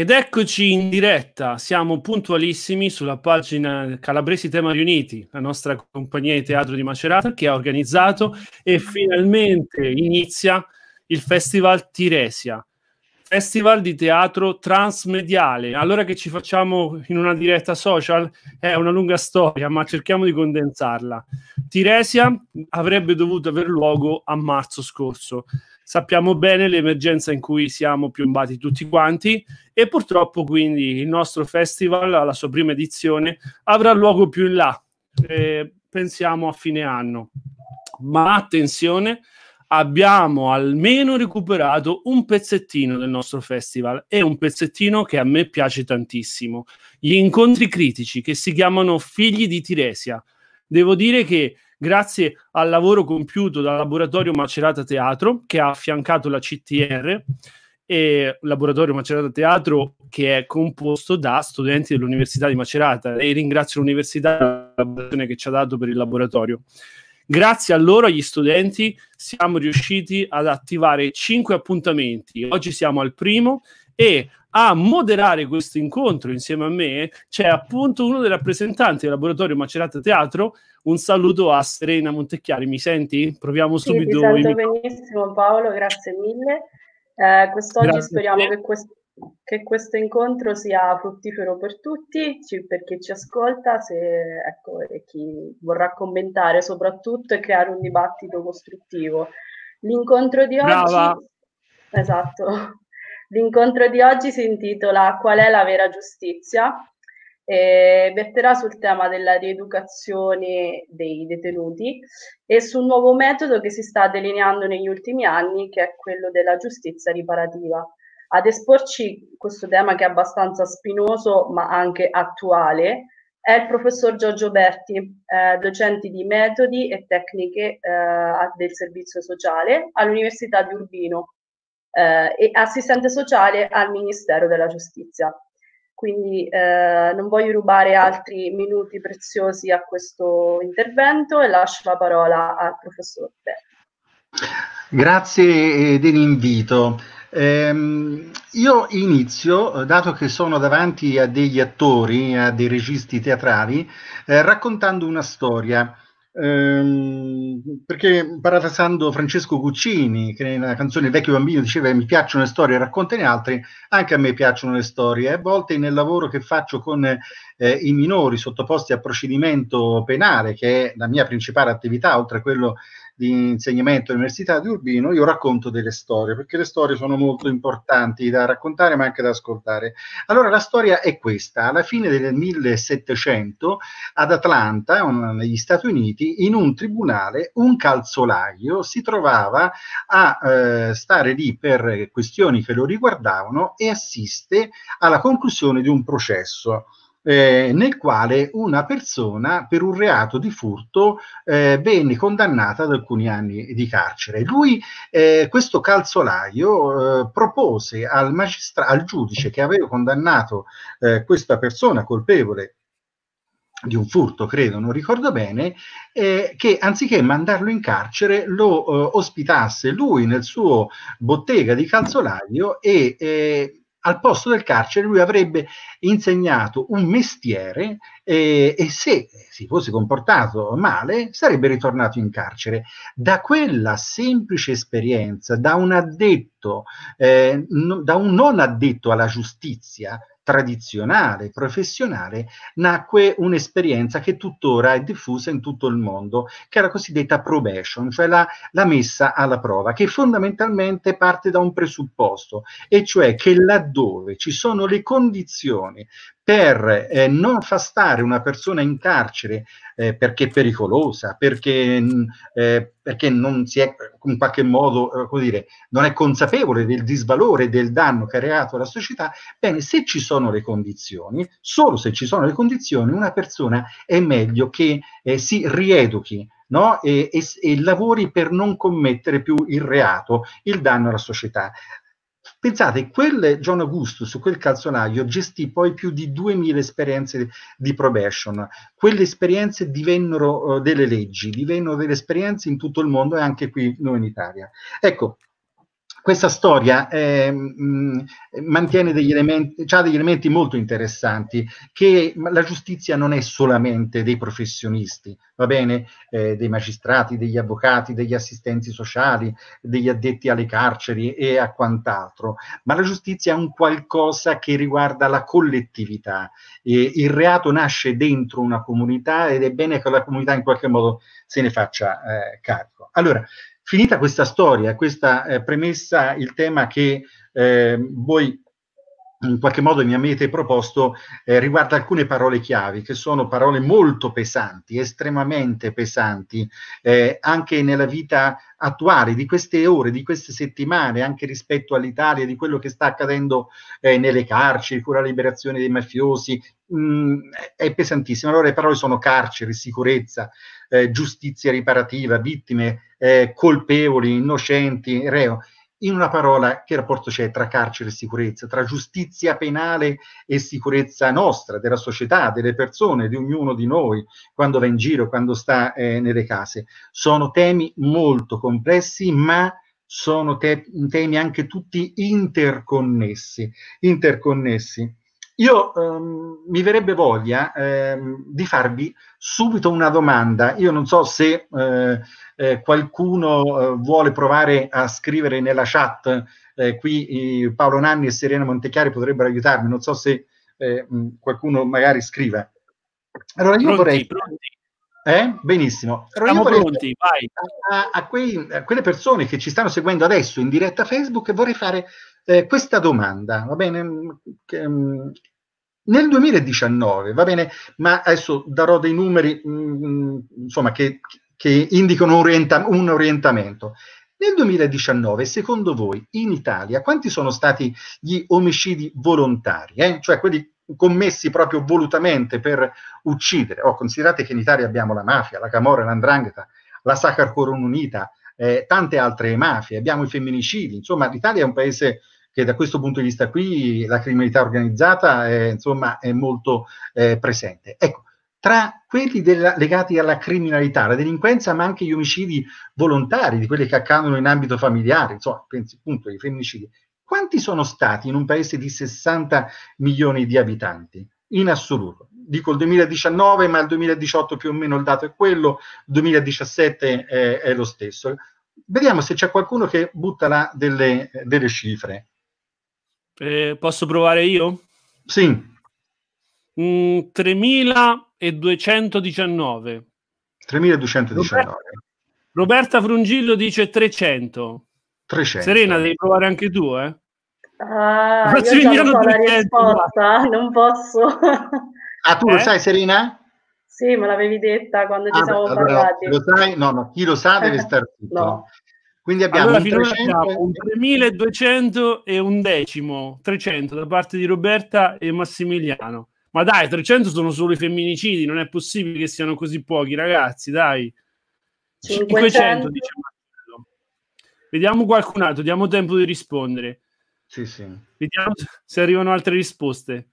Ed eccoci in diretta, siamo puntualissimi sulla pagina Calabresi Tema Riuniti, la nostra compagnia di teatro di Macerata che ha organizzato e finalmente inizia il Festival Tiresia, Festival di teatro transmediale. Allora che ci facciamo in una diretta social è una lunga storia, ma cerchiamo di condensarla. Tiresia avrebbe dovuto aver luogo a marzo scorso, sappiamo bene l'emergenza in cui siamo piombati tutti quanti e purtroppo quindi il nostro festival alla sua prima edizione avrà luogo più in là, eh, pensiamo a fine anno. Ma attenzione, abbiamo almeno recuperato un pezzettino del nostro festival e un pezzettino che a me piace tantissimo, gli incontri critici che si chiamano Figli di Tiresia. Devo dire che grazie al lavoro compiuto dal laboratorio Macerata Teatro che ha affiancato la CTR e laboratorio Macerata Teatro che è composto da studenti dell'Università di Macerata e ringrazio l'università che ci ha dato per il laboratorio. Grazie a loro, agli studenti, siamo riusciti ad attivare cinque appuntamenti. Oggi siamo al primo e a moderare questo incontro insieme a me c'è appunto uno dei rappresentanti del laboratorio Macerata Teatro. Un saluto a Serena Montecchiari, mi senti? Proviamo subito. Sì, mi sento benissimo Paolo, grazie mille. Eh, quest'oggi grazie speriamo che, quest... che, questo incontro sia fruttifero per tutti, ci... per chi ci ascolta se, ecco, e chi vorrà commentare soprattutto e creare un dibattito costruttivo. L'incontro di oggi... Brava. Esatto. L'incontro di oggi si intitola Qual è la vera giustizia? e verterà sul tema della rieducazione dei detenuti e sul nuovo metodo che si sta delineando negli ultimi anni, che è quello della giustizia riparativa. Ad esporci questo tema che è abbastanza spinoso ma anche attuale è il professor Giorgio Berti, eh, docente di metodi e tecniche eh, del servizio sociale all'Università di Urbino eh, e assistente sociale al Ministero della Giustizia. Quindi eh, non voglio rubare altri minuti preziosi a questo intervento e lascio la parola al professor Berti. Grazie dell'invito. Ehm, io inizio, dato che sono davanti a degli attori, a dei registi teatrali, eh, raccontando una storia. Ehm, perché parafrasando Francesco Guccini, che nella canzone Il vecchio bambino diceva mi piacciono le storie, raccontane altri, anche a me piacciono le storie. A volte nel lavoro che faccio con eh, i minori sottoposti a procedimento penale, che è la mia principale attività, oltre a quello di insegnamento all'Università di Urbino, io racconto delle storie, perché le storie sono molto importanti da raccontare ma anche da ascoltare. Allora la storia è questa, alla fine del 1700 ad Atlanta, negli Stati Uniti, in un tribunale un calzolaio si trovava a eh, stare lì per questioni che lo riguardavano e assiste alla conclusione di un processo eh, nel quale una persona per un reato di furto eh, venne condannata ad alcuni anni di carcere. Lui, eh, questo calzolaio, eh, propose al, magistra- al giudice che aveva condannato eh, questa persona colpevole di un furto, credo, non ricordo bene, eh, che anziché mandarlo in carcere lo eh, ospitasse lui nel suo bottega di calzolaio e eh, al posto del carcere lui avrebbe insegnato un mestiere eh, e se si fosse comportato male sarebbe ritornato in carcere. Da quella semplice esperienza, da un addetto, eh, no, da un non addetto alla giustizia, tradizionale, professionale, nacque un'esperienza che tuttora è diffusa in tutto il mondo, che è la cosiddetta probation, cioè la, la messa alla prova, che fondamentalmente parte da un presupposto, e cioè che laddove ci sono le condizioni per eh, non far stare una persona in carcere eh, perché è pericolosa, perché, mm, eh, perché, non si è in qualche modo, eh, come dire, non è consapevole del disvalore, del danno che ha creato la società, bene, se ci sono le condizioni, solo se ci sono le condizioni, una persona è meglio che eh, si rieduchi No? E, e, e, lavori per non commettere più il reato, il danno alla società. Pensate, quel John Augustus, quel calzolaio, gestì poi più di 2000 esperienze di probation. Quelle esperienze divennero uh, delle leggi, divennero delle esperienze in tutto il mondo e anche qui noi in Italia. Ecco, questa storia eh, mh, mantiene degli elementi, ha degli elementi molto interessanti, che la giustizia non è solamente dei professionisti, va bene? Eh, dei magistrati, degli avvocati, degli assistenti sociali, degli addetti alle carceri e a quant'altro, ma la giustizia è un qualcosa che riguarda la collettività. Eh, il reato nasce dentro una comunità ed è bene che la comunità in qualche modo se ne faccia eh, carico. Allora, Finita questa storia, questa eh, premessa, il tema che eh, voi in qualche modo mi avete proposto eh, riguarda alcune parole chiavi, che sono parole molto pesanti, estremamente pesanti, eh, anche nella vita attuale, di queste ore, di queste settimane, anche rispetto all'Italia, di quello che sta accadendo eh, nelle carceri, con la liberazione dei mafiosi, mh, mm, è pesantissimo. Allora le parole sono carcere, sicurezza, eh, giustizia riparativa, vittime, eh, colpevoli, innocenti, reo in una parola, che rapporto c'è tra carcere e sicurezza, tra giustizia penale e sicurezza nostra, della società, delle persone, di ognuno di noi, quando va in giro, quando sta eh, nelle case? Sono temi molto complessi, ma sono te- temi anche tutti interconnessi. interconnessi. Io ehm, mi verrebbe voglia ehm, di farvi subito una domanda. Io non so se eh, eh, qualcuno eh, vuole provare a scrivere nella chat, eh, qui Paolo Nanni e Serena Montechiari potrebbero aiutarmi, non so se eh, qualcuno magari scriva. Allora io pronti, vorrei... Pronti. Eh? Benissimo. Allora Siamo vorrei, pronti, vai. A, a, quei, a, quelle persone che ci stanno seguendo adesso in diretta Facebook vorrei fare eh, questa domanda, va bene? Mm, che, um, nel 2019, va bene, ma adesso darò dei numeri mh, mm, insomma, che, che indicano un, orienta- un orientamento. Nel 2019, secondo voi, in Italia, quanti sono stati gli omicidi volontari? Eh? Cioè quelli commessi proprio volutamente per uccidere. Oh, considerate che in Italia abbiamo la mafia, la Camorra, l'Andrangheta, la Sacra Corona Unita, eh, tante altre mafie, abbiamo i femminicidi, insomma l'Italia è un paese che da questo punto di vista qui la criminalità organizzata è, insomma, è molto eh, presente. Ecco, tra quelli della, legati alla criminalità, alla delinquenza, ma anche gli omicidi volontari, di quelli che accadono in ambito familiare, insomma, pensi appunto ai femminicidi, quanti sono stati in un paese di 60 milioni di abitanti? In assoluto. Dico il 2019, ma il 2018 più o meno il dato è quello, il 2017 è, è lo stesso. Vediamo se c'è qualcuno che butta là delle, delle cifre. Eh, posso provare io? Sì. Mm, 3.219. 3.219. Roberta, Roberta Frungillo dice 300. 300. Serena, devi provare anche tu, eh? Ah, Massimiliano non, risposta, non posso. ah, tu eh? lo sai, Serena? Sì, me l'avevi detta quando ah, ci siamo allora, parlati. Lo sai? No, no, chi lo sa deve stare zitto. no. Quindi abbiamo allora, un, 300... un 3200 e un decimo, 300 da parte di Roberta e Massimiliano. Ma dai, 300 sono solo i femminicidi, non è possibile che siano così pochi, ragazzi, dai. 500, 500 diciamo. Vediamo qualcun altro, diamo tempo di rispondere. Sì, sì. Vediamo se arrivano altre risposte.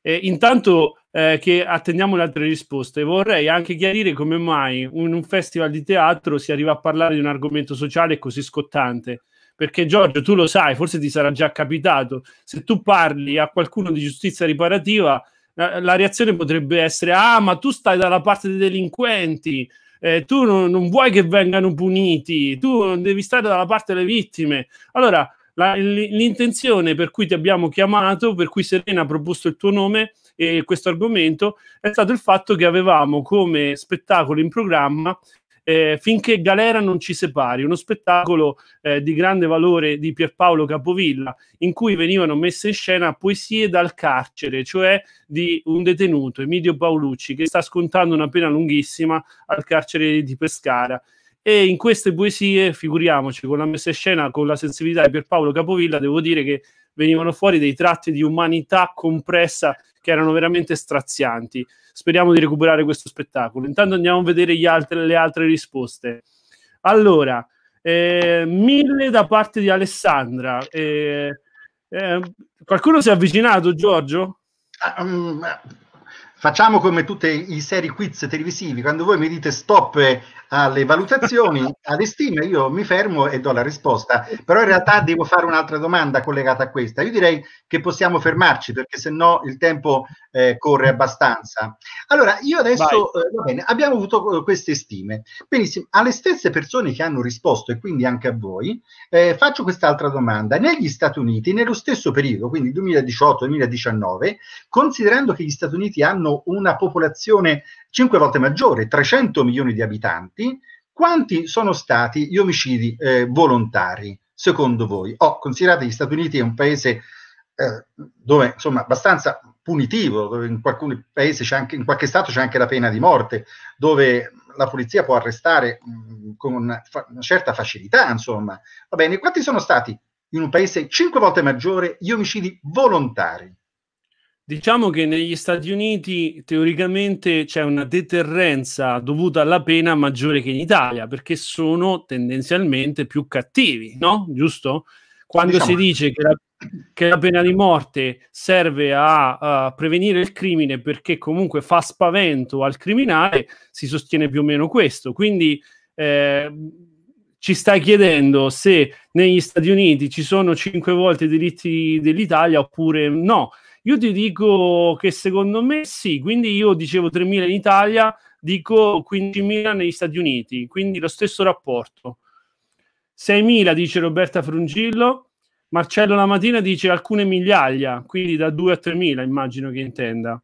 Eh, intanto eh, che attendiamo le altre risposte, vorrei anche chiarire come mai in un festival di teatro si arriva a parlare di un argomento sociale così scottante. Perché Giorgio, tu lo sai, forse ti sarà già capitato, se tu parli a qualcuno di giustizia riparativa, la, la reazione potrebbe essere: Ah, ma tu stai dalla parte dei delinquenti, eh, tu non, non, vuoi che vengano puniti, tu devi stare dalla parte delle vittime. Allora, la, l'intenzione per cui ti abbiamo chiamato, per cui Serena ha proposto il tuo nome e questo argomento, è stato il fatto che avevamo come spettacolo in programma eh, finché Galera non ci separi, uno spettacolo eh, di grande valore di Pierpaolo Capovilla, in cui venivano messe in scena poesie dal carcere, cioè di un detenuto, Emilio Paolucci, che sta scontando una pena lunghissima al carcere di Pescara e in queste poesie, figuriamoci, con la messa in scena, con la sensibilità di Pierpaolo Capovilla, devo dire che venivano fuori dei tratti di umanità compressa che erano veramente strazianti. Speriamo di recuperare questo spettacolo. Intanto andiamo a vedere altri, le altre risposte. Allora, eh, mille da parte di Alessandra. Eh, eh, qualcuno si è avvicinato, Giorgio? Um, facciamo come tutti i seri quiz televisivi, quando voi mi dite stop alle valutazioni, alle stime, io mi fermo e do la risposta, però in realtà devo fare un'altra domanda collegata a questa. Io direi che possiamo fermarci perché se no il tempo eh, corre abbastanza. Allora, io adesso, eh, va bene, abbiamo avuto eh, queste stime. Benissimo, alle stesse persone che hanno risposto e quindi anche a voi, eh, faccio quest'altra domanda. Negli Stati Uniti, nello stesso periodo, quindi 2018-2019, considerando che gli Stati Uniti hanno una popolazione 5 volte maggiore, 300 milioni di abitanti, quanti sono stati gli omicidi eh, volontari, secondo voi? Oh, considerate gli Stati Uniti è un paese eh, dove, insomma, abbastanza punitivo, dove in qualche paese c'è anche, in qualche stato c'è anche la pena di morte, dove la polizia può arrestare mh, con una, fa- una, certa facilità, insomma. Va bene, quanti sono stati in un paese 5 volte maggiore gli omicidi volontari? Diciamo che negli Stati Uniti teoricamente c'è una deterrenza dovuta alla pena maggiore che in Italia, perché sono tendenzialmente più cattivi, no? Giusto? Quando diciamo. si dice che la, che la, pena di morte serve a, a prevenire il crimine perché comunque fa spavento al criminale, si sostiene più o meno questo. Quindi eh, ci stai chiedendo se negli Stati Uniti ci sono cinque volte i diritti dell'Italia oppure no io ti dico che secondo me sì, quindi io dicevo 3.000 in Italia, dico 15.000 negli Stati Uniti, quindi lo stesso rapporto. 6.000 dice Roberta Frungillo, Marcello la mattina dice alcune migliaia, quindi da 2 a 3.000 immagino che intenda.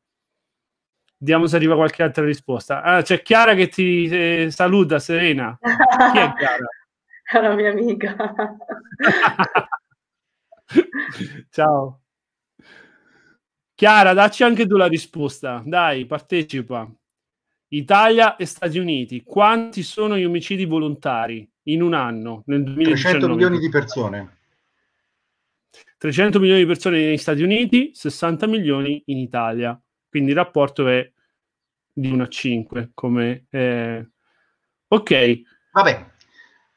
Vediamo se arriva qualche altra risposta. Ah, c'è Chiara che ti eh, saluta, Serena. Chi è Chiara? è una mia amica. Ciao. Chiara, dacci anche tu la risposta. Dai, partecipa. Italia e Stati Uniti, quanti sono gli omicidi volontari in un anno? Nel 2019? 300 milioni di persone. 300 milioni di persone negli Stati Uniti, 60 milioni in Italia. Quindi il rapporto è di 1 a 5. Come, eh... Ok. Vabbè.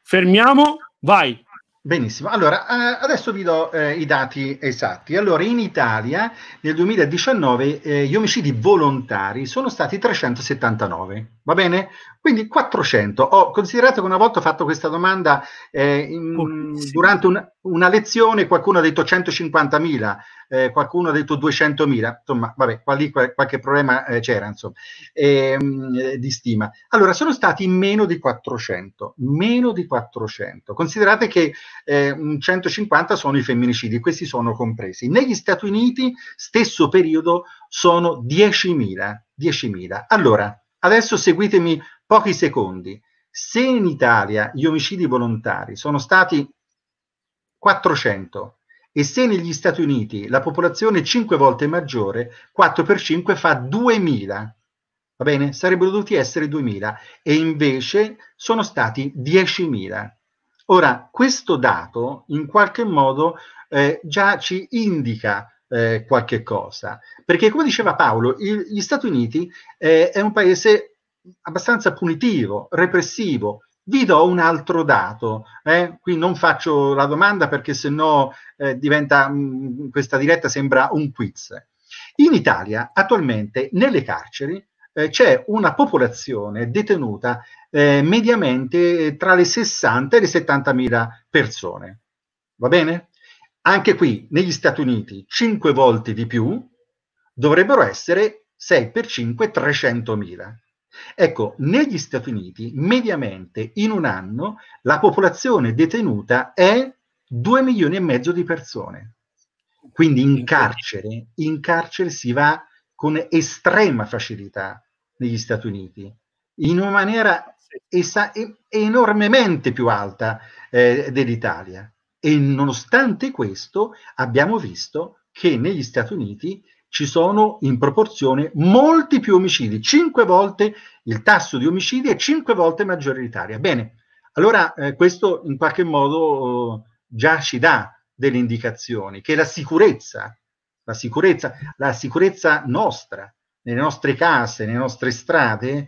Fermiamo. Vai. Benissimo, allora eh, adesso vi do eh, i dati esatti. Allora, in Italia nel 2019 eh, gli omicidi volontari sono stati 379, va bene? Quindi 400. Ho considerato che una volta ho fatto questa domanda eh, in, oh, sì. durante un, una lezione, qualcuno ha detto 150.000, eh, qualcuno ha detto 200.000, insomma, vabbè, quali, qualche problema eh, c'era, insomma, ehm, eh, di stima. Allora, sono stati meno di 400, meno di 400. Considerate che 150 eh, sono i femminicidi, questi sono compresi. Negli Stati Uniti, stesso periodo, sono 10.000, 10.000. Allora, adesso seguitemi pochi secondi. Se in Italia gli omicidi volontari sono stati 400 e se negli Stati Uniti la popolazione è 5 volte maggiore, 4 per 5 fa 2000. Va bene? Sarebbero dovuti essere 2000 e invece sono stati 10.000. Ora, questo dato in qualche modo eh, già ci indica eh, qualche cosa, perché come diceva Paolo, il, gli Stati Uniti eh, è un paese abbastanza punitivo, repressivo. Vi do un altro dato, eh? qui non faccio la domanda perché sennò eh, diventa, mh, mm, questa diretta sembra un quiz. In Italia attualmente nelle carceri eh, c'è una popolazione detenuta eh, mediamente eh, tra le 60 e le 70 mila persone. Va bene? Anche qui negli Stati Uniti 5 volte di più dovrebbero essere 6 per 5 300 mila. Ecco, negli Stati Uniti, mediamente in un anno, la popolazione detenuta è 2 milioni e mezzo di persone. Quindi in carcere, in carcere si va con estrema facilità negli Stati Uniti, in una maniera esa- enormemente più alta eh, dell'Italia. E nonostante questo abbiamo visto che negli Stati Uniti ci sono in proporzione molti più omicidi, 5 volte il tasso di omicidi è cinque volte maggiore in Italia. Bene, allora eh, questo in qualche modo eh, già ci dà delle indicazioni che la sicurezza, la sicurezza, la sicurezza nostra, nelle nostre case, nelle nostre strade,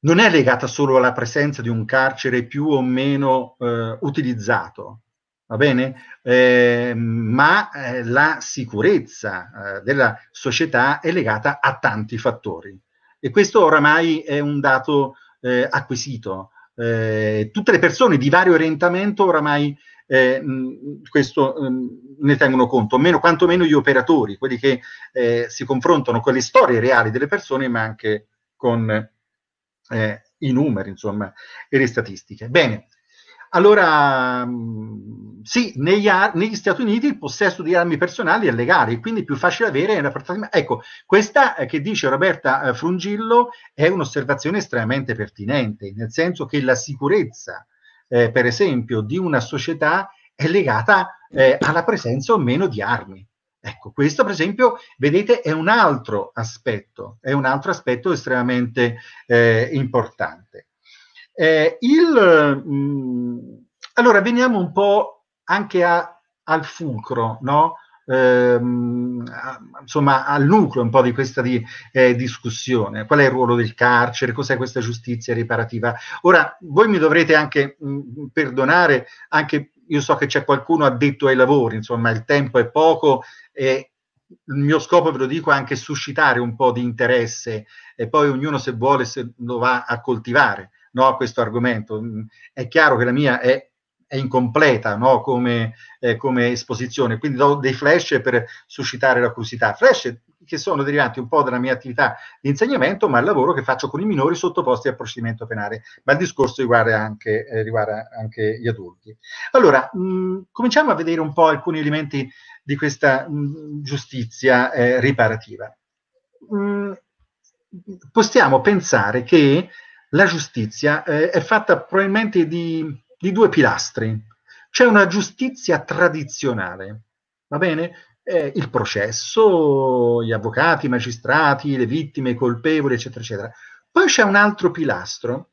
non è legata solo alla presenza di un carcere più o meno eh, utilizzato, va bene? Eh, ma eh, la sicurezza eh, della società è legata a tanti fattori e questo oramai è un dato eh, acquisito. Eh, tutte le persone di vario orientamento oramai eh, mh, questo mh, ne tengono conto, meno, quantomeno gli operatori, quelli che si confrontano con le storie reali delle persone, ma anche con i numeri, insomma, e le statistiche. Bene, allora, mm, sì, negli, negli, Stati Uniti il possesso di armi personali è legale, quindi è più facile avere una portata. Ecco, questa eh, che dice Roberta eh, Frungillo è un'osservazione estremamente pertinente, nel senso che la sicurezza, eh, per esempio, di una società è legata eh, alla presenza o meno di armi. Ecco, questo per esempio, vedete, è un altro aspetto, è un altro aspetto estremamente eh, importante. Eh, il, mh, mm, allora veniamo un po' anche a, al fulcro, no? Eh, insomma al nucleo un po' di questa di, eh, discussione. Qual è il ruolo del carcere? Cos'è questa giustizia riparativa? Ora, voi mi dovrete anche mh, mm, perdonare, anche io so che c'è qualcuno addetto ai lavori, insomma il tempo è poco e il mio scopo, ve lo dico, è anche suscitare un po' di interesse e poi ognuno se vuole se lo va a coltivare no, a questo argomento. Mm, è chiaro che la mia è, è incompleta no, come, eh, come, esposizione, quindi do dei flash per suscitare la curiosità. Flash che sono derivanti un po' dalla mia attività di insegnamento, ma il lavoro che faccio con i minori sottoposti al procedimento penale. Ma il discorso riguarda anche, eh, riguarda anche gli adulti. Allora, mh, mm, cominciamo a vedere un po' alcuni elementi di questa mh, mm, giustizia eh, riparativa. Mh, possiamo pensare che la giustizia eh, è fatta probabilmente di, di, due pilastri. C'è una giustizia tradizionale, va bene? Eh, il processo, gli avvocati, i magistrati, le vittime, i colpevoli, eccetera, eccetera. Poi c'è un altro pilastro,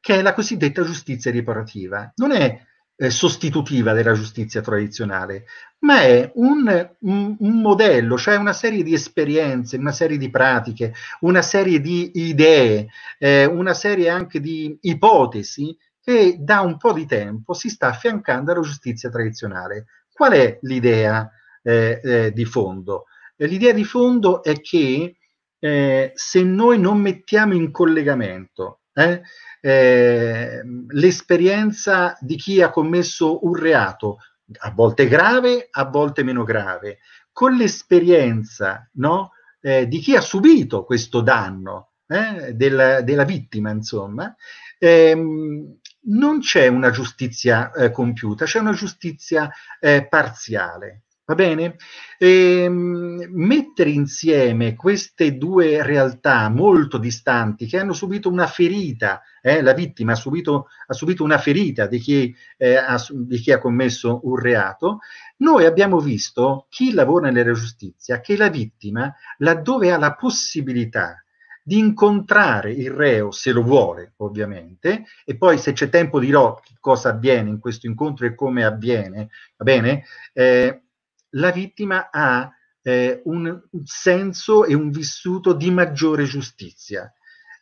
che è la cosiddetta giustizia riparativa. Non è eh, sostitutiva della giustizia tradizionale, ma è un, un, un, modello, cioè una serie di esperienze, una serie di pratiche, una serie di idee, eh, una serie anche di ipotesi che da un po' di tempo si sta affiancando alla giustizia tradizionale. Qual è l'idea eh, eh di fondo? Eh, l'idea di fondo è che eh, se noi non mettiamo in collegamento eh? Eh, l'esperienza di chi ha commesso un reato, a volte grave, a volte meno grave, con l'esperienza no? eh, di chi ha subito questo danno eh, della, della, vittima, insomma, ehm, non c'è una giustizia eh, compiuta, c'è una giustizia eh, parziale. Va bene? E, ehm, mettere insieme queste due realtà molto distanti che hanno subito una ferita, eh, la vittima ha subito, ha subito, una ferita di chi, eh, ha, di chi ha commesso un reato, noi abbiamo visto, chi lavora nella giustizia, che la vittima, laddove ha la possibilità di incontrare il reo se lo vuole, ovviamente, e poi se c'è tempo dirò cosa avviene in questo incontro e come avviene, va bene? Eh, la vittima ha eh, un senso e un vissuto di maggiore giustizia.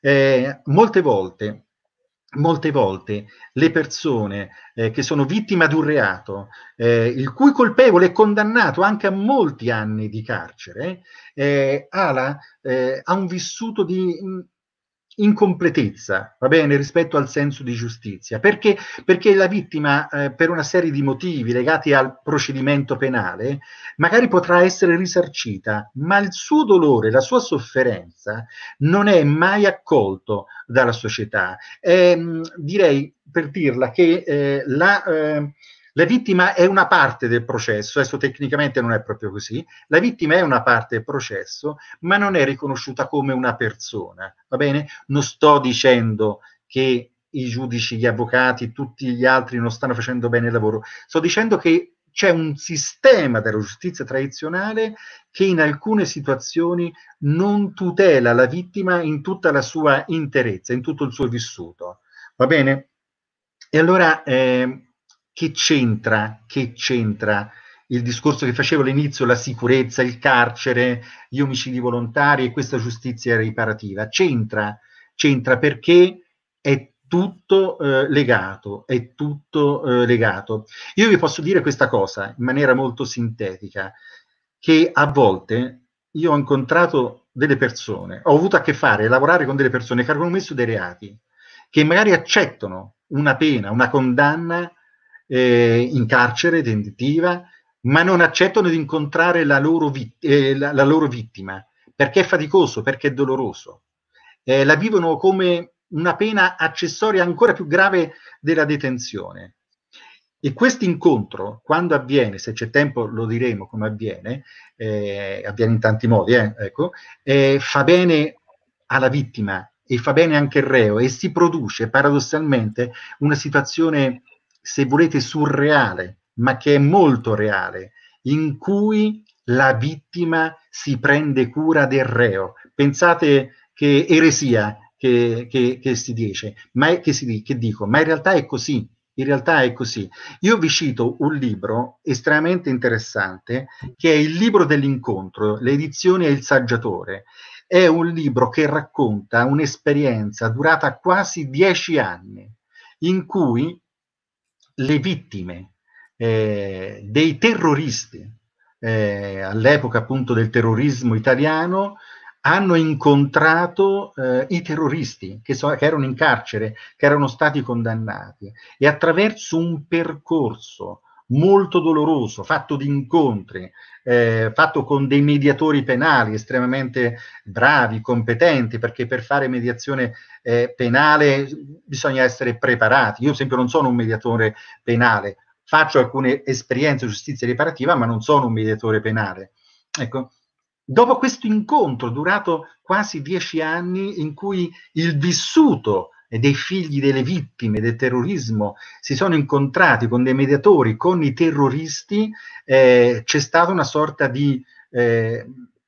Eh, molte volte molte volte le persone eh, che sono vittime di un reato, eh, il cui colpevole è condannato anche a molti anni di carcere, eh, ha, la, eh, ha, un vissuto di incompletezza, va bene, rispetto al senso di giustizia, perché, perché la vittima, eh, per una serie di motivi legati al procedimento penale, magari potrà essere risarcita, ma il suo dolore, la sua sofferenza non è mai accolto dalla società. È, ehm, direi, per dirla, che eh, la... Eh, la vittima è una parte del processo, adesso tecnicamente non è proprio così, la vittima è una parte del processo, ma non è riconosciuta come una persona, va bene? Non sto dicendo che i giudici, gli avvocati, tutti gli altri non stanno facendo bene il lavoro, sto dicendo che c'è un sistema della giustizia tradizionale che in alcune situazioni non tutela la vittima in tutta la sua interezza, in tutto il suo vissuto. Va bene? E allora eh, che c'entra, che c'entra il discorso che facevo all'inizio, la sicurezza, il carcere, gli omicidi volontari e questa giustizia riparativa. C'entra, c'entra perché è tutto eh, legato, è tutto eh, legato. Io vi posso dire questa cosa in maniera molto sintetica, che a volte io ho incontrato delle persone, ho avuto a che fare, lavorare con delle persone che hanno commesso dei reati, che magari accettano una pena, una condanna eh, in carcere detentiva, ma non accettano di incontrare la loro, vit- eh, la, la loro vittima, perché è faticoso, perché è doloroso. Eh, la vivono come una pena accessoria ancora più grave della detenzione. E questo incontro, quando avviene, se c'è tempo lo diremo come avviene, eh, avviene in tanti modi, eh, ecco, eh, fa bene alla vittima e fa bene anche il reo e si produce paradossalmente una situazione se volete, surreale, ma che è molto reale, in cui la vittima si prende cura del reo. Pensate che eresia che, che, che si dice, ma è, che, si, che dico, ma in realtà è così. In realtà è così. Io vi cito un libro estremamente interessante che è il libro dell'incontro, l'edizione è Il Saggiatore. È un libro che racconta un'esperienza durata quasi dieci anni in cui le vittime eh, dei terroristi, eh, all'epoca appunto del terrorismo italiano, hanno incontrato eh, i terroristi che, so, che, erano in carcere, che erano stati condannati e attraverso un percorso molto doloroso, fatto di incontri, eh, fatto con dei mediatori penali estremamente bravi, competenti, perché per fare mediazione eh, penale bisogna essere preparati. Io, per esempio, non sono un mediatore penale, faccio alcune esperienze di giustizia riparativa, ma non sono un mediatore penale. Ecco, dopo questo incontro durato quasi dieci anni in cui il vissuto dei figli delle vittime del terrorismo si sono incontrati con dei mediatori, con i terroristi, eh, c'è stata una sorta di, eh,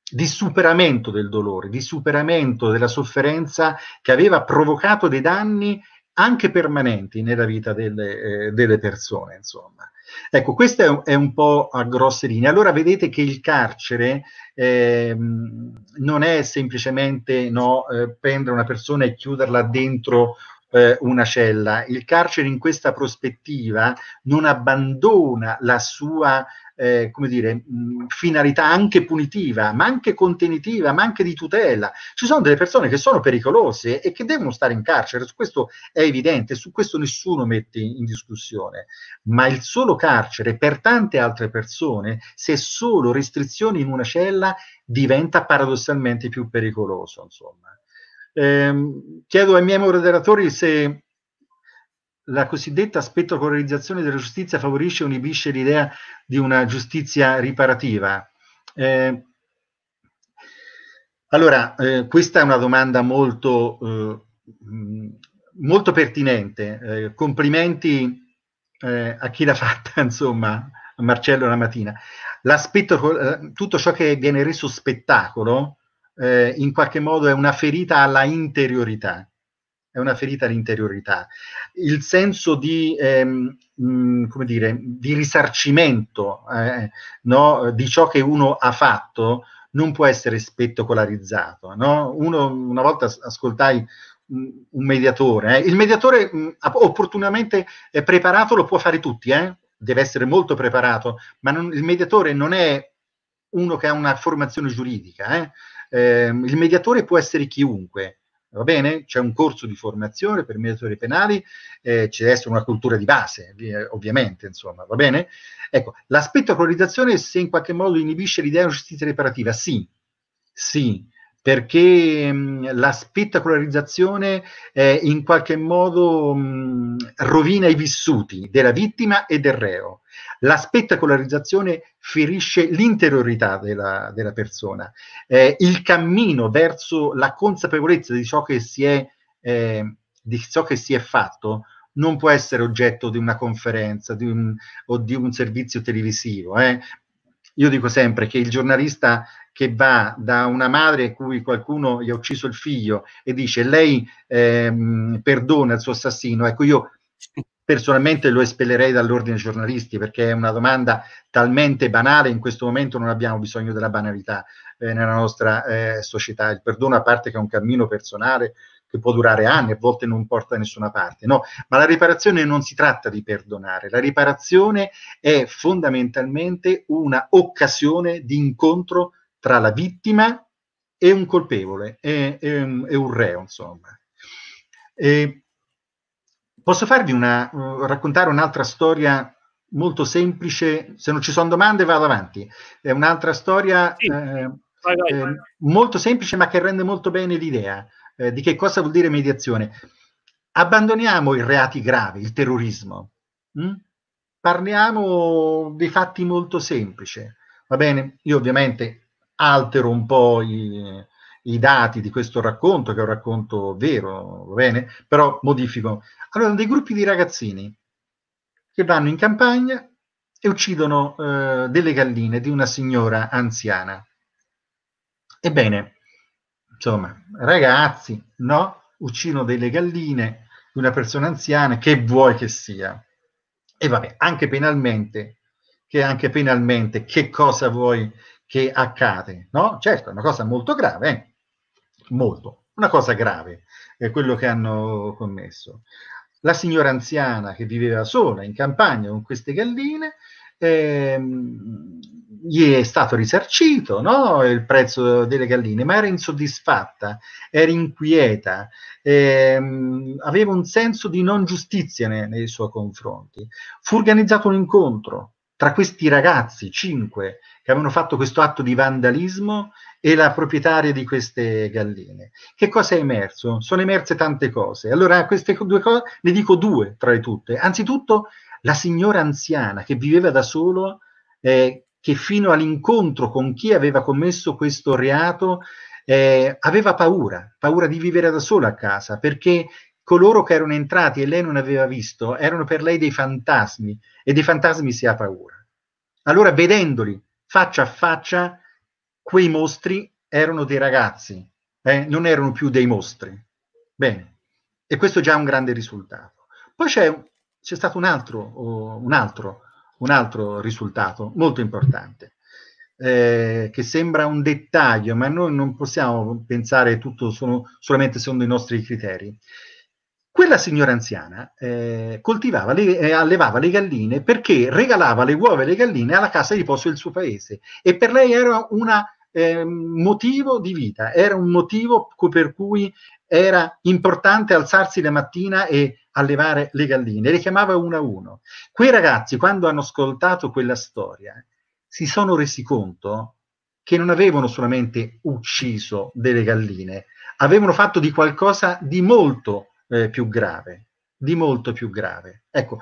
di, superamento del dolore, di superamento della sofferenza che aveva provocato dei danni anche permanenti nella vita delle, eh, delle persone, insomma. Ecco, questo è un, po' a grosse linee. Allora vedete che il carcere eh, non è semplicemente no, eh, prendere una persona e chiuderla dentro eh, una cella. Il carcere in questa prospettiva non abbandona la sua eh, come dire, mh, finalità anche punitiva, ma anche contenitiva, ma anche di tutela. Ci sono delle persone che sono pericolose e che devono stare in carcere, su questo è evidente, su questo nessuno mette in discussione, ma il solo carcere per tante altre persone, se solo restrizioni in una cella, diventa paradossalmente più pericoloso. Insomma. Ehm, chiedo ai miei moderatori se la cosiddetta spettacolarizzazione della giustizia favorisce o inibisce l'idea di una giustizia riparativa. Eh, allora, eh, questa è una domanda molto, eh, molto pertinente. Eh, complimenti eh, a chi l'ha fatta, insomma, a Marcello la mattina. Eh, tutto ciò che viene reso spettacolo, in qualche modo, è una ferita alla interiorità è una ferita all'interiorità. Il senso di, ehm, come dire, di risarcimento eh, no, di ciò che uno ha fatto non può essere spettacolarizzato. No? Uno, una volta ascoltai un mediatore. Eh. Il mediatore mh, opportunamente eh, preparato lo può fare tutti, eh? deve essere molto preparato, ma non, il mediatore non è uno che ha una formazione giuridica. Eh, ehm, il mediatore può essere chiunque va bene? C'è un corso di formazione per i mediatori penali, eh, ci deve essere una cultura di base, eh, ovviamente, insomma, va bene? Ecco, l'aspetto polarizzazione se in qualche modo inibisce l'idea di giustizia riparativa, sì, sì, perché mh, mm, la spettacolarizzazione eh, in qualche modo mh, mm, rovina i vissuti della vittima e del reo. La spettacolarizzazione ferisce l'interiorità della, della persona, eh, il cammino verso la consapevolezza di ciò, è, eh, di ciò che si è, fatto non può essere oggetto di una conferenza di un, o di un servizio televisivo. Eh. Io dico sempre che il giornalista che va da una madre a cui qualcuno gli ha ucciso il figlio e dice lei ehm, perdona il suo assassino, ecco io personalmente lo espellerei dall'ordine dei giornalisti perché è una domanda talmente banale, in questo momento non abbiamo bisogno della banalità eh, nella nostra eh, società, il perdono a parte che è un cammino personale che può durare anni, a volte non porta a nessuna parte, no? Ma la riparazione non si tratta di perdonare, la riparazione è fondamentalmente una occasione di incontro tra la vittima e un colpevole, e, e, e un reo, insomma. E posso farvi una, uh, raccontare un'altra storia molto semplice, se non ci sono domande vado avanti, è un'altra storia sì. eh, vai, vai, eh, vai. molto semplice ma che rende molto bene l'idea eh, di che cosa vuol dire mediazione. Abbandoniamo i reati gravi, il terrorismo, mh? Hm? parliamo di fatti molto semplici. Va bene, io ovviamente altero un po' i, i dati di questo racconto, che è un racconto vero, va bene? Però modifico. Allora, dei gruppi di ragazzini che vanno in campagna e uccidono eh, delle galline di una signora anziana. Ebbene, insomma, ragazzi, no? Uccidono delle galline di una persona anziana, che vuoi che sia. E vabbè, anche penalmente, che anche penalmente, che cosa vuoi che accade, no? Certo, è una cosa molto grave, eh? molto, una cosa grave, è quello che hanno commesso. La signora anziana che viveva sola in campagna con queste galline, ehm, gli è stato risarcito no? il prezzo delle galline, ma era insoddisfatta, era inquieta, ehm, aveva un senso di non giustizia nei, nei suoi confronti. Fu organizzato un incontro tra questi ragazzi, cinque, che avevano fatto questo atto di vandalismo e la proprietaria di queste galline. Che cosa è emerso? Sono emerse tante cose. Allora, queste due cose ne dico due tra le tutte. Anzitutto, la signora anziana che viveva da solo, eh, che fino all'incontro con chi aveva commesso questo reato eh, aveva paura, paura di vivere da sola a casa, perché coloro che erano entrati e lei non aveva visto erano per lei dei fantasmi e dei fantasmi si ha paura. Allora, vedendoli faccia a faccia, quei mostri erano dei ragazzi, eh? non erano più dei mostri. Bene, e questo è già un grande risultato. Poi c'è, c'è stato un altro, oh, un, altro, un altro, risultato molto importante, eh, che sembra un dettaglio, ma noi non possiamo pensare tutto solo, solamente secondo i nostri criteri. Quella signora anziana eh, coltivava le, eh, allevava le galline perché regalava le uova e le galline alla casa di posto del suo paese e per lei era un eh, motivo di vita, era un motivo per cui era importante alzarsi la mattina e allevare le galline, le chiamava uno a uno. Quei ragazzi, quando hanno ascoltato quella storia, si sono resi conto che non avevano solamente ucciso delle galline, avevano fatto di qualcosa di molto eh, più grave, di molto più grave. Ecco,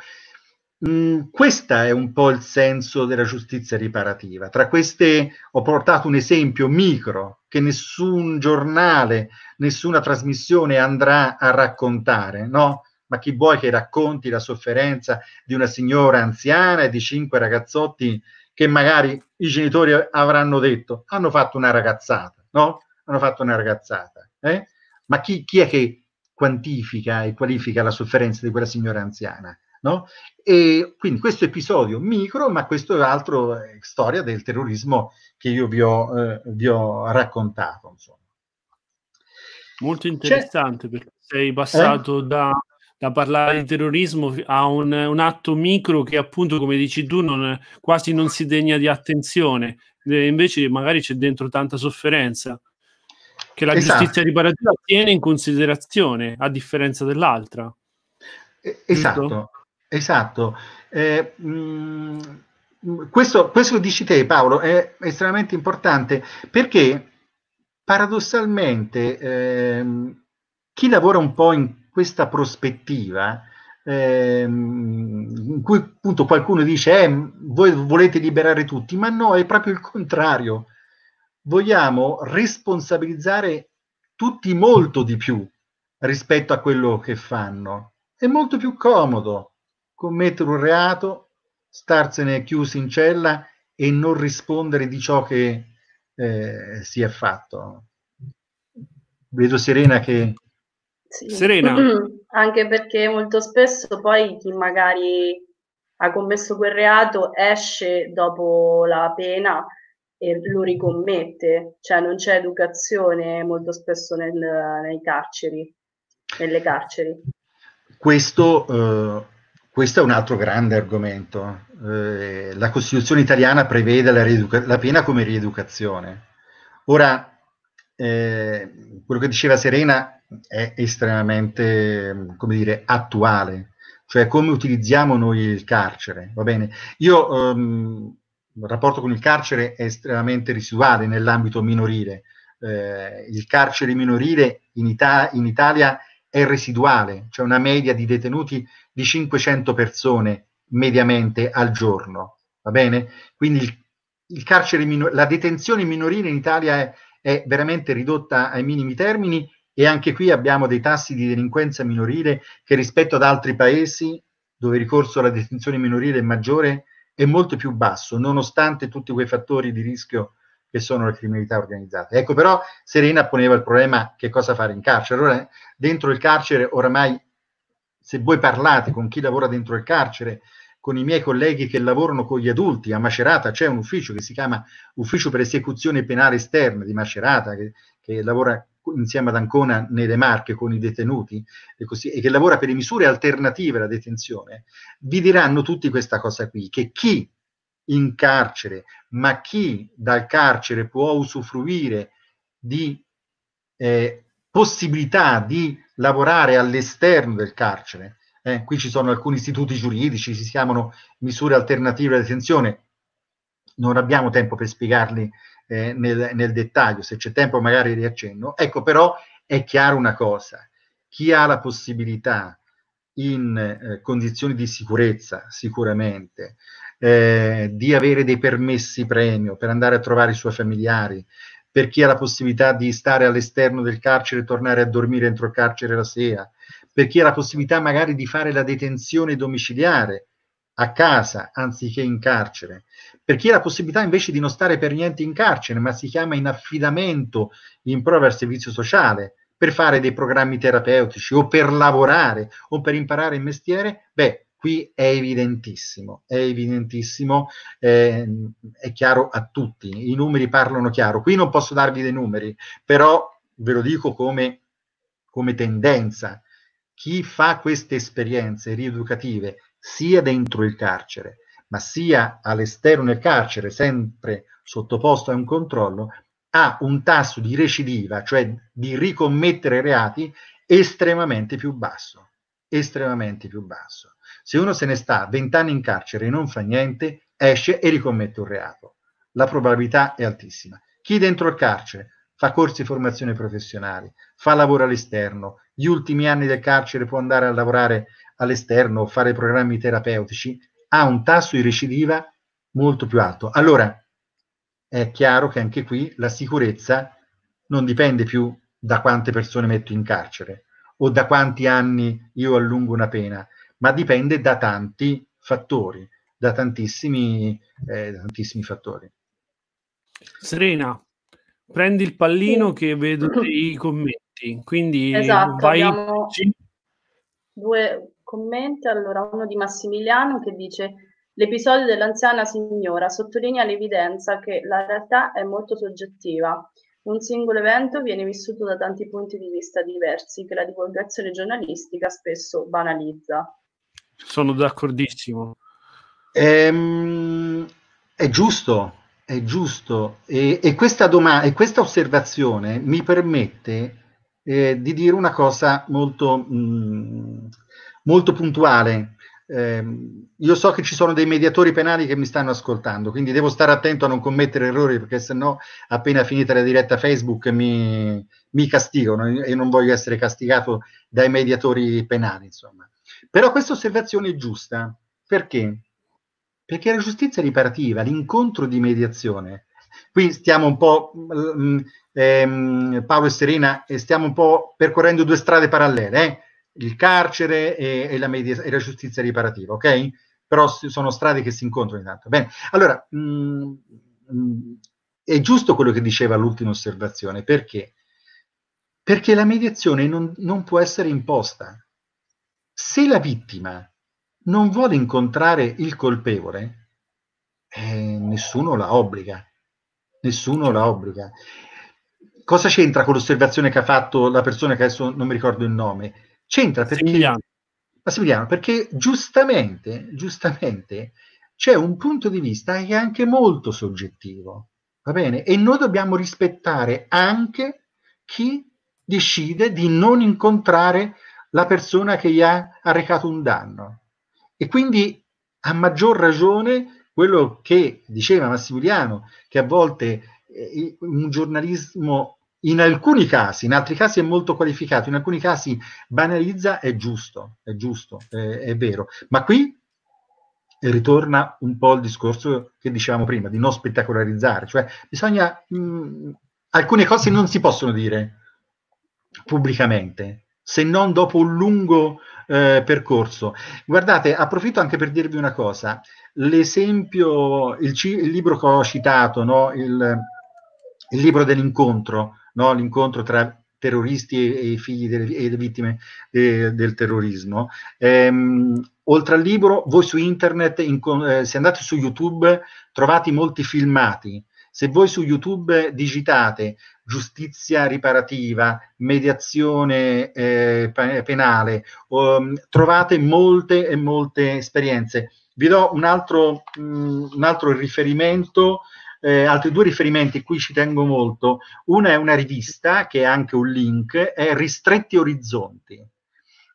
mm, questo è un po' il senso della giustizia riparativa. Tra queste ho portato un esempio micro che nessun giornale, nessuna trasmissione andrà a raccontare, no? ma chi vuoi che racconti la sofferenza di una signora anziana e di cinque ragazzotti che magari i genitori avranno detto hanno fatto una ragazzata, no? Hanno fatto una ragazzata. Eh? Ma chi, chi, è che quantifica e qualifica la sofferenza di quella signora anziana. No? E quindi questo episodio micro, ma questo è l'altra eh, storia del terrorismo che io vi ho, eh, vi ho raccontato. Insomma. Molto interessante C'è... perché sei passato eh? da, da, parlare di terrorismo a un, un, atto micro che appunto, come dici tu, non, quasi non si degna di attenzione, invece magari c'è dentro tanta sofferenza che la esatto. giustizia riparativa tiene in considerazione, a differenza dell'altra. Esatto, Tutto? esatto. Eh, mh, mm, mm, questo, questo che dici te Paolo è estremamente importante perché paradossalmente eh, chi lavora un po' in questa prospettiva ehm, in cui appunto qualcuno dice eh, voi volete liberare tutti ma no è proprio il contrario vogliamo responsabilizzare tutti molto di più rispetto a quello che fanno. È molto più comodo commettere un reato, starsene chiusi in cella e non rispondere di ciò che eh, si è fatto. Vedo Serena che... Sì. Serena. Mm-hmm. Anche perché molto spesso poi chi magari ha commesso quel reato esce dopo la pena e lo ricommette, cioè non c'è educazione molto spesso nel, nei carceri, nelle carceri. Questo, eh, questo, è un altro grande argomento. Eh, la Costituzione italiana prevede la, rieduca- la pena come rieducazione. Ora, eh, quello che diceva Serena è estremamente, come dire, attuale, cioè come utilizziamo noi il carcere, va bene? Io... Ehm, il rapporto con il carcere è estremamente residuale nell'ambito minorile. Eh, il carcere minorile in, Ita- in, Italia è residuale, c'è cioè una media di detenuti di 500 persone mediamente al giorno, va bene? Quindi il, il carcere mino- la detenzione minorile in Italia è, è veramente ridotta ai minimi termini e anche qui abbiamo dei tassi di delinquenza minorile che rispetto ad altri paesi dove il ricorso alla detenzione minorile è maggiore, è molto più basso, nonostante tutti quei fattori di rischio che sono la criminalità organizzata. Ecco, però Serena poneva il problema che cosa fare in carcere. Allora, dentro il carcere, oramai, se voi parlate con chi lavora dentro il carcere, con i miei colleghi che lavorano con gli adulti, a Macerata c'è un ufficio che si chiama Ufficio per Esecuzione Penale Esterna di Macerata, che, che lavora insieme ad Ancona nelle Marche con i detenuti e, così, e che lavora per le misure alternative alla detenzione, vi diranno tutti questa cosa qui, che chi in carcere, ma chi dal carcere può usufruire di eh, possibilità di lavorare all'esterno del carcere. Eh, qui ci sono alcuni istituti giuridici, si chiamano misure alternative alla detenzione, non abbiamo tempo per spiegarli eh, nel, nel, dettaglio, se c'è tempo magari riaccenno. Ecco però è chiara una cosa, chi ha la possibilità in eh, condizioni di sicurezza sicuramente, eh, di avere dei permessi premio per andare a trovare i suoi familiari, per chi ha la possibilità di stare all'esterno del carcere e tornare a dormire entro il carcere la sera, per chi ha la possibilità magari di fare la detenzione domiciliare a casa anziché in carcere, per chi ha la possibilità invece di non stare per niente in carcere, ma si chiama in affidamento in prova al servizio sociale per fare dei programmi terapeutici o per lavorare o per imparare il mestiere, beh, qui è evidentissimo, è evidentissimo, eh, è chiaro a tutti, i numeri parlano chiaro. Qui non posso darvi dei numeri, però ve lo dico come, come tendenza. Chi fa queste esperienze rieducative sia dentro il carcere ma sia all'esterno del carcere, sempre sottoposto a un controllo, ha un tasso di recidiva, cioè di ricommettere reati, estremamente più basso. Estremamente più basso. Se uno se ne sta 20 anni in carcere e non fa niente, esce e ricommette un reato. La probabilità è altissima. Chi dentro il carcere fa corsi di formazione professionale, fa lavoro all'esterno, gli ultimi anni del carcere può andare a lavorare all'esterno, o fare programmi terapeutici, ha un tasso di recidiva molto più alto. Allora, è chiaro che anche qui la sicurezza non dipende più da quante persone metto in carcere o da quanti anni io allungo una pena, ma dipende da tanti fattori, da tantissimi, eh, da tantissimi fattori. Serena, prendi il pallino sì. che vedo i commenti, quindi esatto, vai... Abbiamo... Due, commenti, allora uno di Massimiliano che dice l'episodio dell'anziana signora sottolinea l'evidenza che la realtà è molto soggettiva. Un singolo evento viene vissuto da tanti punti di vista diversi che la divulgazione giornalistica spesso banalizza. Sono d'accordissimo. Ehm, è giusto, è giusto. E, e, questa domanda, e questa osservazione mi permette eh, di dire una cosa molto mh, mm, molto puntuale. Eh, io so che ci sono dei mediatori penali che mi stanno ascoltando, quindi devo stare attento a non commettere errori perché sennò appena finita la diretta Facebook mi, mi castigano e non voglio essere castigato dai mediatori penali. Insomma. Però questa osservazione è giusta perché? Perché la giustizia riparativa, l'incontro di mediazione, qui stiamo un po', mm, mm, ehm, Paolo e Serena, e stiamo un po' percorrendo due strade parallele. Eh? il carcere e, e, la, media, e la, giustizia riparativa, ok? Però sono strade che si incontrano intanto. Bene, allora, mh, mm, mh, mm, è giusto quello che diceva l'ultima osservazione, perché? Perché la mediazione non, non può essere imposta. Se la vittima non vuole incontrare il colpevole, eh, nessuno la obbliga. Nessuno la obbliga. Cosa c'entra con l'osservazione che ha fatto la persona che adesso non mi ricordo il nome? C'entra Massimiliano. Massimiliano, perché giustamente, giustamente c'è un punto di vista che è anche molto soggettivo, va bene? E noi dobbiamo rispettare anche chi decide di non incontrare la persona che gli ha arrecato un danno. E quindi a maggior ragione quello che diceva Massimiliano, che a volte eh, un giornalismo in alcuni casi, in altri casi è molto qualificato, in alcuni casi banalizza, è giusto, è giusto, è, è vero. Ma qui ritorna un po' il discorso che dicevamo prima, di non spettacolarizzare, cioè bisogna... Mh, mm, alcune cose non si possono dire pubblicamente, se non dopo un lungo eh, percorso. Guardate, approfitto anche per dirvi una cosa. L'esempio, il, il libro che ho citato, no? il, il libro dell'incontro no? l'incontro tra terroristi e, e figli delle, e le vittime de, del terrorismo. Ehm, oltre al libro, voi su internet, in, eh, se andate su YouTube, trovate molti filmati. Se voi su YouTube digitate giustizia riparativa, mediazione eh, penale, um, trovate molte e molte esperienze. Vi do un altro, mh, mm, un altro riferimento eh, altri due riferimenti qui ci tengo molto. Una è una rivista, che è anche un link, è Ristretti Orizzonti.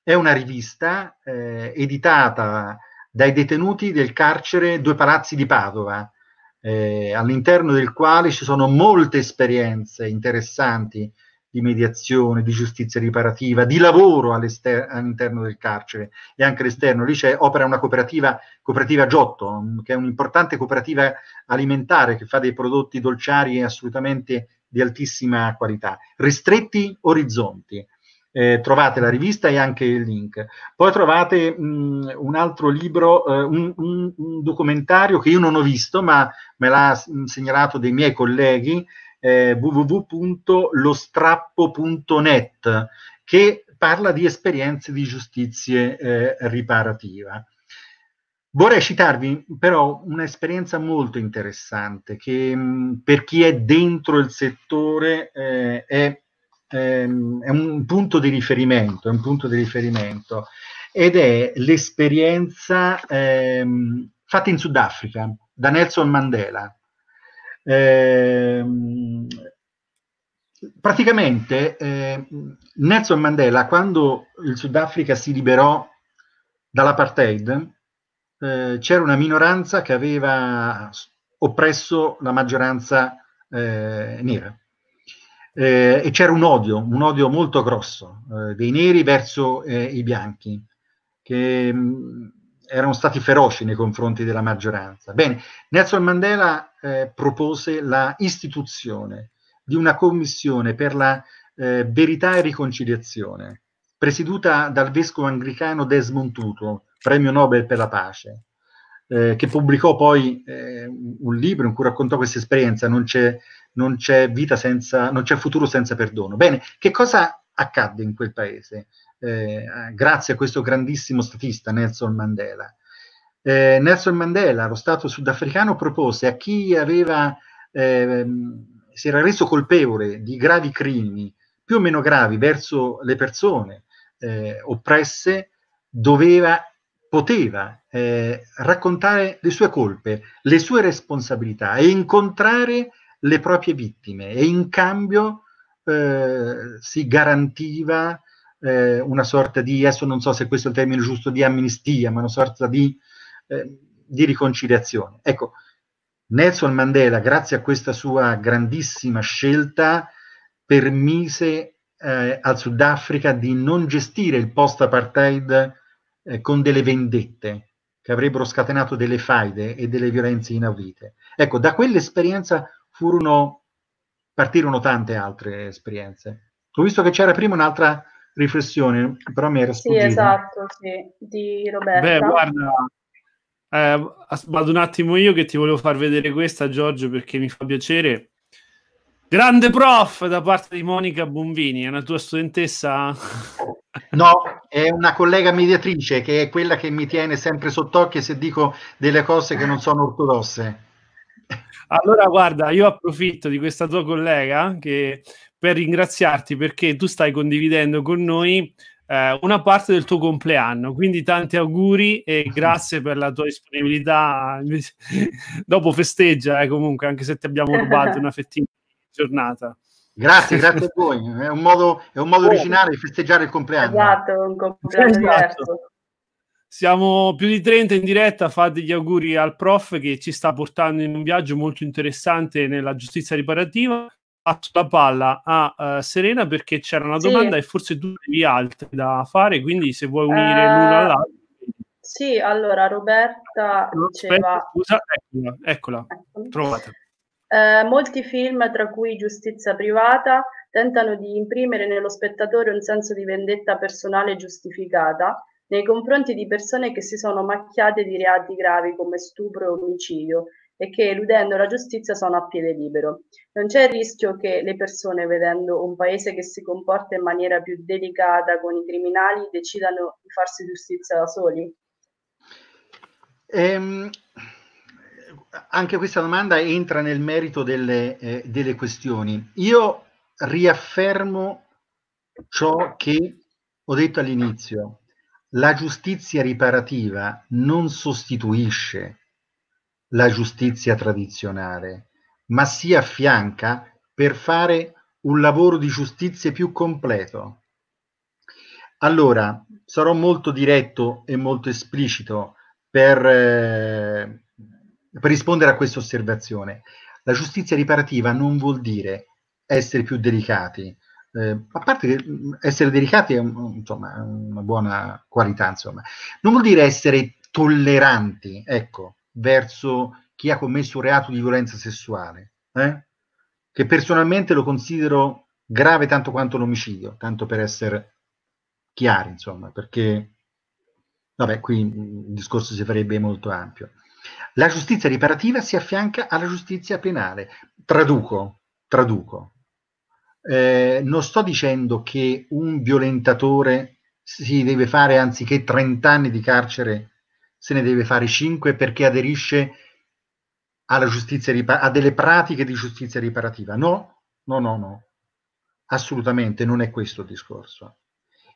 È una rivista eh, editata dai detenuti del carcere Due Palazzi di Padova, eh, all'interno del quale ci sono molte esperienze interessanti di mediazione, di giustizia riparativa, di lavoro all'interno del carcere e anche all'esterno. Lì c'è, opera una cooperativa, cooperativa Giotto, mm, che è un'importante cooperativa alimentare che fa dei prodotti dolciari assolutamente di altissima qualità. Ristretti orizzonti. Eh, trovate la rivista e anche il link. Poi trovate mh, mm, un altro libro, eh, un, un, un, documentario che io non ho visto, ma me l'ha segnalato dei miei colleghi, eh, www.lostrappo.net che parla di esperienze di giustizia eh, riparativa. Vorrei citarvi però un'esperienza molto interessante che mm, per chi è dentro il settore eh, è, ehm, è, un punto di riferimento, è un punto di riferimento ed è l'esperienza ehm, fatta in Sudafrica da Nelson Mandela. Ehm, praticamente eh, Nelson Mandela, quando il Sudafrica si liberò dall'apartheid, eh, c'era una minoranza che aveva oppresso la maggioranza eh, nera. Eh, e c'era un odio, un odio molto grosso eh, dei neri verso eh, i bianchi, che mh, mm, erano stati feroci nei confronti della maggioranza. Bene, Nelson Mandela eh, propose la istituzione di una commissione per la eh, verità e riconciliazione, presieduta dal vescovo anglicano Desmond Tutu, premio Nobel per la pace, eh, che pubblicò poi eh, un libro in cui raccontò questa esperienza, non c'è, non c'è vita senza, non c'è futuro senza perdono. Bene, che cosa accadde in quel paese? Eh, eh, grazie a questo grandissimo statista Nelson Mandela. Eh, Nelson Mandela, lo Stato sudafricano, propose a chi aveva, eh, si era reso colpevole di gravi crimini, più o meno gravi, verso le persone eh, oppresse, doveva, poteva eh, raccontare le sue colpe, le sue responsabilità e incontrare le proprie vittime e in cambio si garantiva eh, una sorta di, adesso non so se questo è il termine giusto, di amnistia, ma una sorta di, eh, di riconciliazione. Ecco, Nelson Mandela, grazie a questa sua grandissima scelta, permise eh, al Sudafrica di non gestire il post-apartheid eh, con delle vendette che avrebbero scatenato delle faide e delle violenze inaudite. Ecco, da quell'esperienza furono partirono tante altre esperienze. Ho visto che c'era prima un'altra riflessione, però mi era sfuggita. Sì, esatto, sì, di Roberta. Beh, guarda, eh, vado un attimo io che ti volevo far vedere questa, Giorgio, perché mi fa piacere. Grande prof da parte di Monica Bombini, è una tua studentessa? No, è una collega mediatrice che è quella che mi tiene sempre sott'occhio se dico delle cose che non sono ortodosse. Allora, guarda, io approfitto di questa tua collega che, per ringraziarti perché tu stai condividendo con noi eh, una parte del tuo compleanno. Quindi tanti auguri e grazie per la tua disponibilità. Dopo festeggia, eh, comunque, anche se ti abbiamo rubato una fettina di giornata. Grazie, grazie a voi. È un modo, è un modo eh. originale di festeggiare il compleanno. Esatto, un compleanno esatto. diverso. Siamo più di 30 in diretta, fate gli auguri al prof che ci sta portando in un viaggio molto interessante nella giustizia riparativa. Passo la palla a uh, Serena perché c'era una domanda sì. e forse tu di altre da fare, quindi se vuoi unire eh, l'una all'altra. Sì, allora Roberta diceva... Aspetta, scusa, eccola, eccola, trovata. Eh, molti film, tra cui Giustizia privata, tentano di imprimere nello spettatore un senso di vendetta personale giustificata nei confronti di persone che si sono macchiate di reati gravi come stupro e omicidio e che eludendo la giustizia sono a piede libero. Non c'è il rischio che le persone, vedendo un paese che si comporta in maniera più delicata con i criminali, decidano di farsi giustizia da soli? Ehm, anche questa domanda entra nel merito delle, eh, delle questioni. Io riaffermo ciò che ho detto all'inizio la giustizia riparativa non sostituisce la giustizia tradizionale, ma si affianca per fare un lavoro di giustizia più completo. Allora, sarò molto diretto e molto esplicito per, eh, per rispondere a questa osservazione. La giustizia riparativa non vuol dire essere più delicati, eh, a parte che mm, essere delicati è, insomma, è una buona qualità, insomma. non vuol dire essere tolleranti, ecco, verso chi ha commesso un reato di violenza sessuale, eh? che personalmente lo considero grave tanto quanto l'omicidio, tanto per essere chiari, insomma, perché, vabbè, qui mm, il discorso si farebbe molto ampio. La giustizia riparativa si affianca alla giustizia penale. Traduco, traduco, eh, non sto dicendo che un violentatore si deve fare anziché 30 anni di carcere, se ne deve fare 5 perché aderisce alla giustizia ripar- a delle pratiche di giustizia riparativa. No, no, no, no. Assolutamente non è questo il discorso.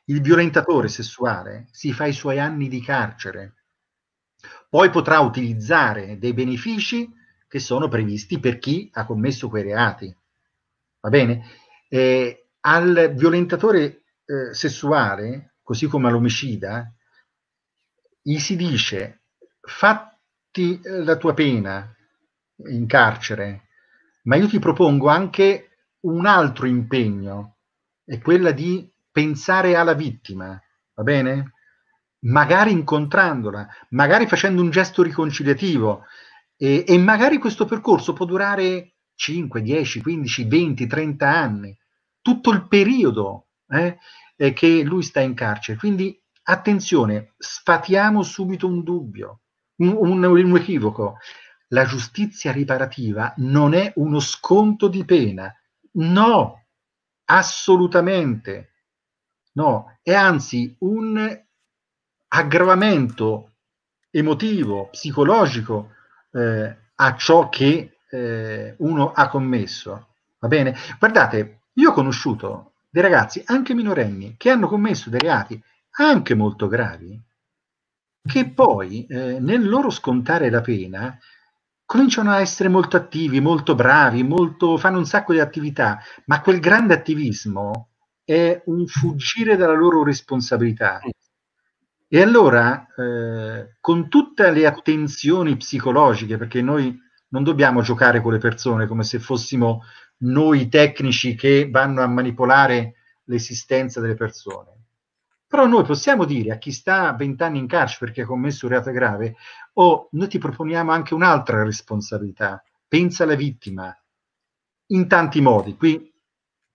Il violentatore sessuale si fa i suoi anni di carcere, poi potrà utilizzare dei benefici che sono previsti per chi ha commesso quei reati. Va bene? Eh, al violentatore eh, sessuale, così come all'omicida, gli si dice fatti eh, la tua pena in carcere, ma io ti propongo anche un altro impegno, è quella di pensare alla vittima, va bene? Magari incontrandola, magari facendo un gesto riconciliativo e, e magari questo percorso può durare 5, 10, 15, 20, 30 anni, tutto il periodo eh, eh, che lui sta in carcere. Quindi attenzione, sfatiamo subito un dubbio, un, un, un equivoco. La giustizia riparativa non è uno sconto di pena, no, assolutamente no, è anzi un aggravamento emotivo, psicologico eh, a ciò che eh, uno ha commesso. Va bene? Guardate, io ho conosciuto dei ragazzi, anche minorenni, che hanno commesso dei reati anche molto gravi, che poi eh, nel loro scontare la pena cominciano a essere molto attivi, molto bravi, molto, fanno un sacco di attività, ma quel grande attivismo è un fuggire dalla loro responsabilità. Mm. E allora, eh, con tutte le attenzioni psicologiche, perché noi non dobbiamo giocare con le persone come se fossimo noi tecnici che vanno a manipolare l'esistenza delle persone. Però noi possiamo dire a chi sta vent'anni in carcere perché ha commesso un reato grave, o oh, noi ti proponiamo anche un'altra responsabilità, pensa alla vittima, in tanti modi. Qui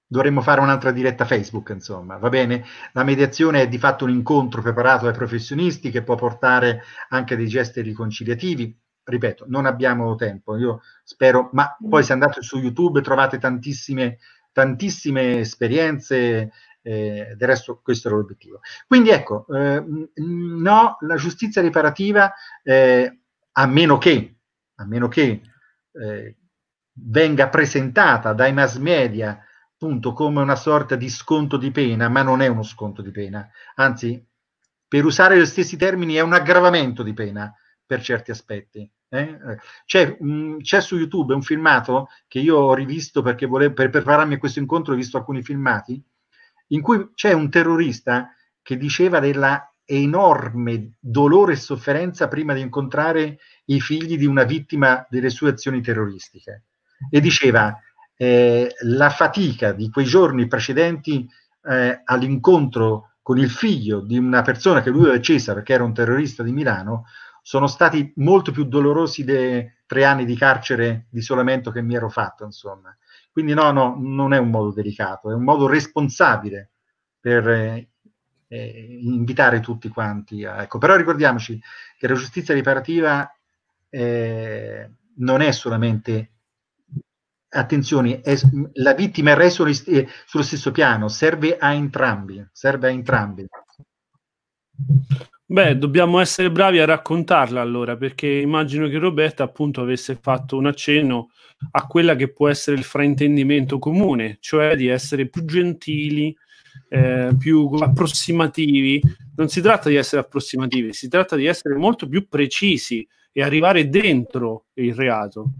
dovremmo fare un'altra diretta Facebook, insomma, va bene? La mediazione è di fatto un incontro preparato dai professionisti che può portare anche dei gesti riconciliativi, ripeto, non abbiamo tempo, io spero, ma poi mm. se andate su YouTube trovate tantissime, tantissime esperienze, eh, del resto questo era l'obiettivo. Quindi ecco, eh, mm, no, la giustizia riparativa, eh, a meno che, a meno che eh, venga presentata dai mass media appunto come una sorta di sconto di pena, ma non è uno sconto di pena, anzi, per usare gli stessi termini, è un aggravamento di pena per certi aspetti. Eh? eh c'è, mh, c'è, su YouTube un filmato che io ho rivisto perché volevo, per prepararmi a questo incontro ho visto alcuni filmati, in cui c'è un terrorista che diceva della enorme dolore e sofferenza prima di incontrare i figli di una vittima delle sue azioni terroristiche. E diceva eh, la fatica di quei giorni precedenti eh, all'incontro con il figlio di una persona che lui aveva accesa perché era un terrorista di Milano sono stati molto più dolorosi dei tre anni di carcere di isolamento che mi ero fatto, insomma. Quindi no, no, non è un modo delicato, è un modo responsabile per eh, eh invitare tutti quanti. A, ecco. Però ricordiamoci che la giustizia riparativa eh, non è solamente attenzione, è, la vittima e il re sono eh, sullo stesso piano, serve a entrambi, serve a entrambi. Beh, dobbiamo essere bravi a raccontarla allora, perché immagino che Roberta appunto avesse fatto un accenno a quella che può essere il fraintendimento comune, cioè di essere più gentili, eh, più approssimativi. Non si tratta di essere approssimativi, si tratta di essere molto più precisi e arrivare dentro il reato.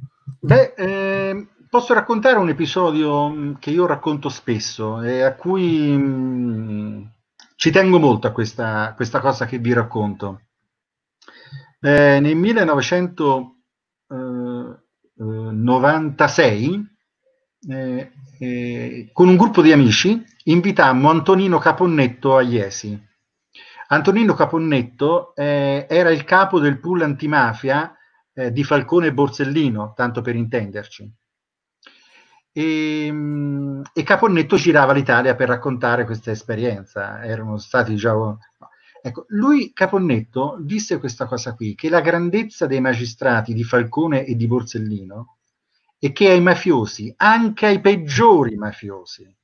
Beh, eh, posso raccontare un episodio mm, che io racconto spesso e a cui... Mh, mm, ci tengo molto a questa, questa cosa che vi racconto. Eh, nel 1996, eh eh, eh, eh, con un gruppo di amici, invitammo Antonino Caponnetto a Iesi. Antonino Caponnetto eh, era il capo del pool antimafia di Falcone e Borsellino, tanto per intenderci e, ehm, e Caponnetto girava l'Italia per raccontare questa esperienza, erano stati già... Ecco, lui, Caponnetto, disse questa cosa qui, che la grandezza dei magistrati di Falcone e di Borsellino è che ai mafiosi, anche ai peggiori mafiosi,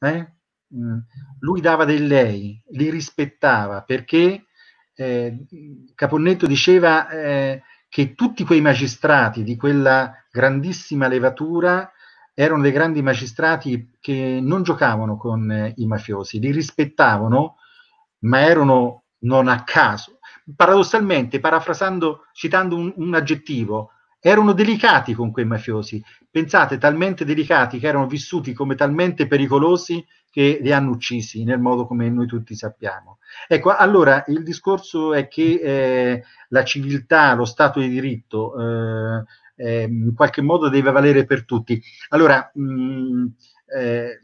eh, mm, lui dava del lei, li rispettava, perché eh, Caponnetto diceva eh, che tutti quei magistrati di quella grandissima levatura era dei grandi magistrati che non giocavano con eh, i mafiosi, li rispettavano, ma erano non a caso. Paradossalmente, parafrasando, citando un, un aggettivo, erano delicati con quei mafiosi. Pensate, talmente delicati che erano vissuti come talmente pericolosi che li hanno uccisi nel modo come noi tutti sappiamo. Ecco, allora il discorso è che eh, la civiltà, lo Stato di diritto, eh, eh, in qualche modo deve valere per tutti. Allora, mh, mm, eh,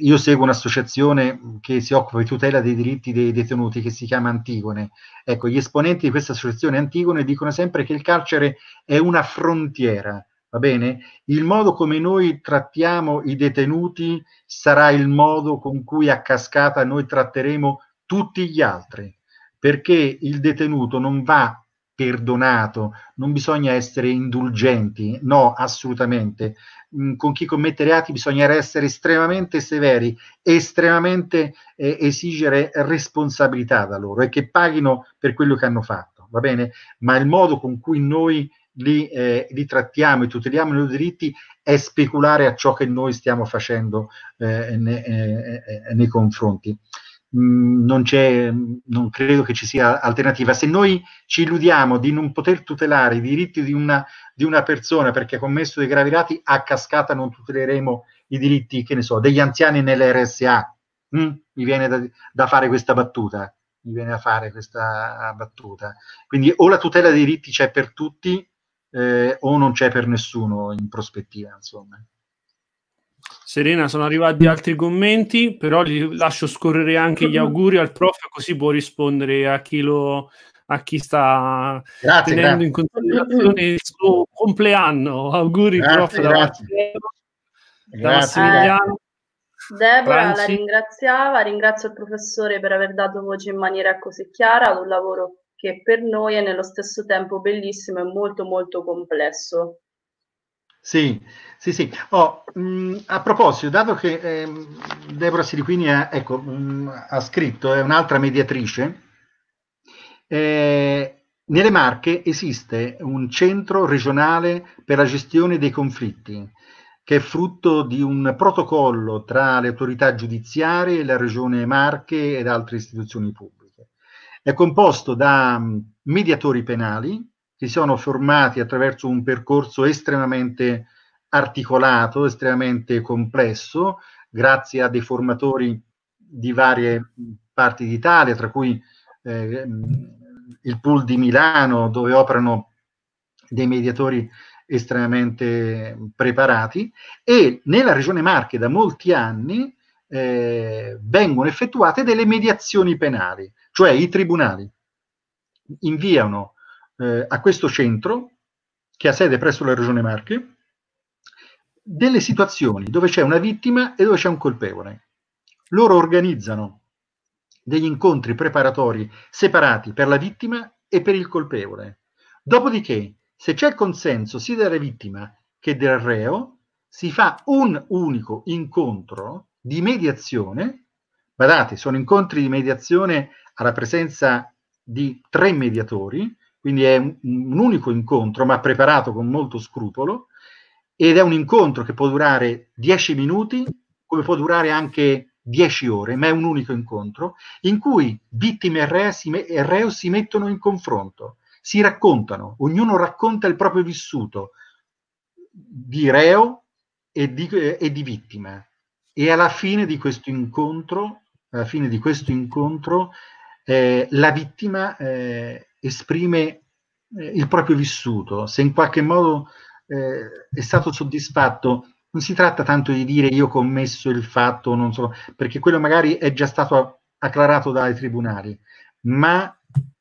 io seguo un'associazione che si occupa di tutela dei diritti dei detenuti che si chiama Antigone. Ecco, gli esponenti di questa associazione Antigone dicono sempre che il carcere è una frontiera, va bene? Il modo come noi trattiamo i detenuti sarà il modo con cui a cascata noi tratteremo tutti gli altri, perché il detenuto non va perdonato, non bisogna essere indulgenti, no, assolutamente. Mm, con chi commette reati bisogna essere estremamente severi, estremamente eh, esigere responsabilità da loro e che paghino per quello che hanno fatto, va bene? Ma il modo con cui noi li, eh, li trattiamo e tuteliamo i loro diritti è speculare a ciò che noi stiamo facendo eh, ne, eh, eh, eh, nei confronti mh, mm, non, mm, non credo che ci sia alternativa. Se noi ci illudiamo di non poter tutelare i diritti di una, di una persona perché ha commesso dei gravi reati, a cascata non tuteleremo i diritti, che ne so, degli anziani nell'RSA. Mm, mi viene da, da fare questa battuta mi viene a fare questa battuta. Quindi o la tutela dei diritti c'è per tutti eh, o non c'è per nessuno in prospettiva, insomma. Serena, sono arrivati altri commenti, però gli lascio scorrere anche gli auguri al prof, così può rispondere a chi, lo, a chi sta grazie, tenendo grazie. in considerazione il suo compleanno. Auguri, grazie, prof, Grazie. Massimiliano. Da Massimiliano. Debora la ringraziava, ringrazio il professore per aver dato voce in maniera così chiara ad un lavoro che per noi è nello stesso tempo bellissimo e molto molto complesso. Sì, sì, sì. Oh, mh, mm, a proposito, dato che eh, Deborah Siriquini ha, ecco, mh, mm, ha, scritto, è un'altra mediatrice, eh, nelle Marche esiste un centro regionale per la gestione dei conflitti, che è frutto di un protocollo tra le autorità giudiziarie, la regione Marche ed altre istituzioni pubbliche. È composto da mh, mm, mediatori penali, si sono formati attraverso un percorso estremamente articolato, estremamente complesso, grazie a dei formatori di varie parti d'Italia, tra cui eh, il pool di Milano, dove operano dei mediatori estremamente preparati, e nella regione Marche da molti anni eh, vengono effettuate delle mediazioni penali, cioè i tribunali inviano eh, a questo centro, che ha sede presso la Regione Marche, delle situazioni dove c'è una vittima e dove c'è un colpevole. Loro organizzano degli incontri preparatori separati per la vittima e per il colpevole. Dopodiché, se c'è il consenso sia della vittima che del reo, si fa un unico incontro di mediazione. Badate, sono incontri di mediazione alla presenza di tre mediatori quindi è un, un unico incontro, ma preparato con molto scrupolo, ed è un incontro che può durare 10 minuti, come può durare anche 10 ore, ma è un unico incontro, in cui vittime e reo si, me- e reo si mettono in confronto, si raccontano, ognuno racconta il proprio vissuto di reo e di, e di vittima. E alla fine di questo incontro, alla fine di questo incontro eh, la vittima eh, esprime eh, il proprio vissuto, se in qualche modo eh, è stato soddisfatto, non si tratta tanto di dire io ho commesso il fatto, non so, perché quello magari è già stato acclarato dai tribunali, ma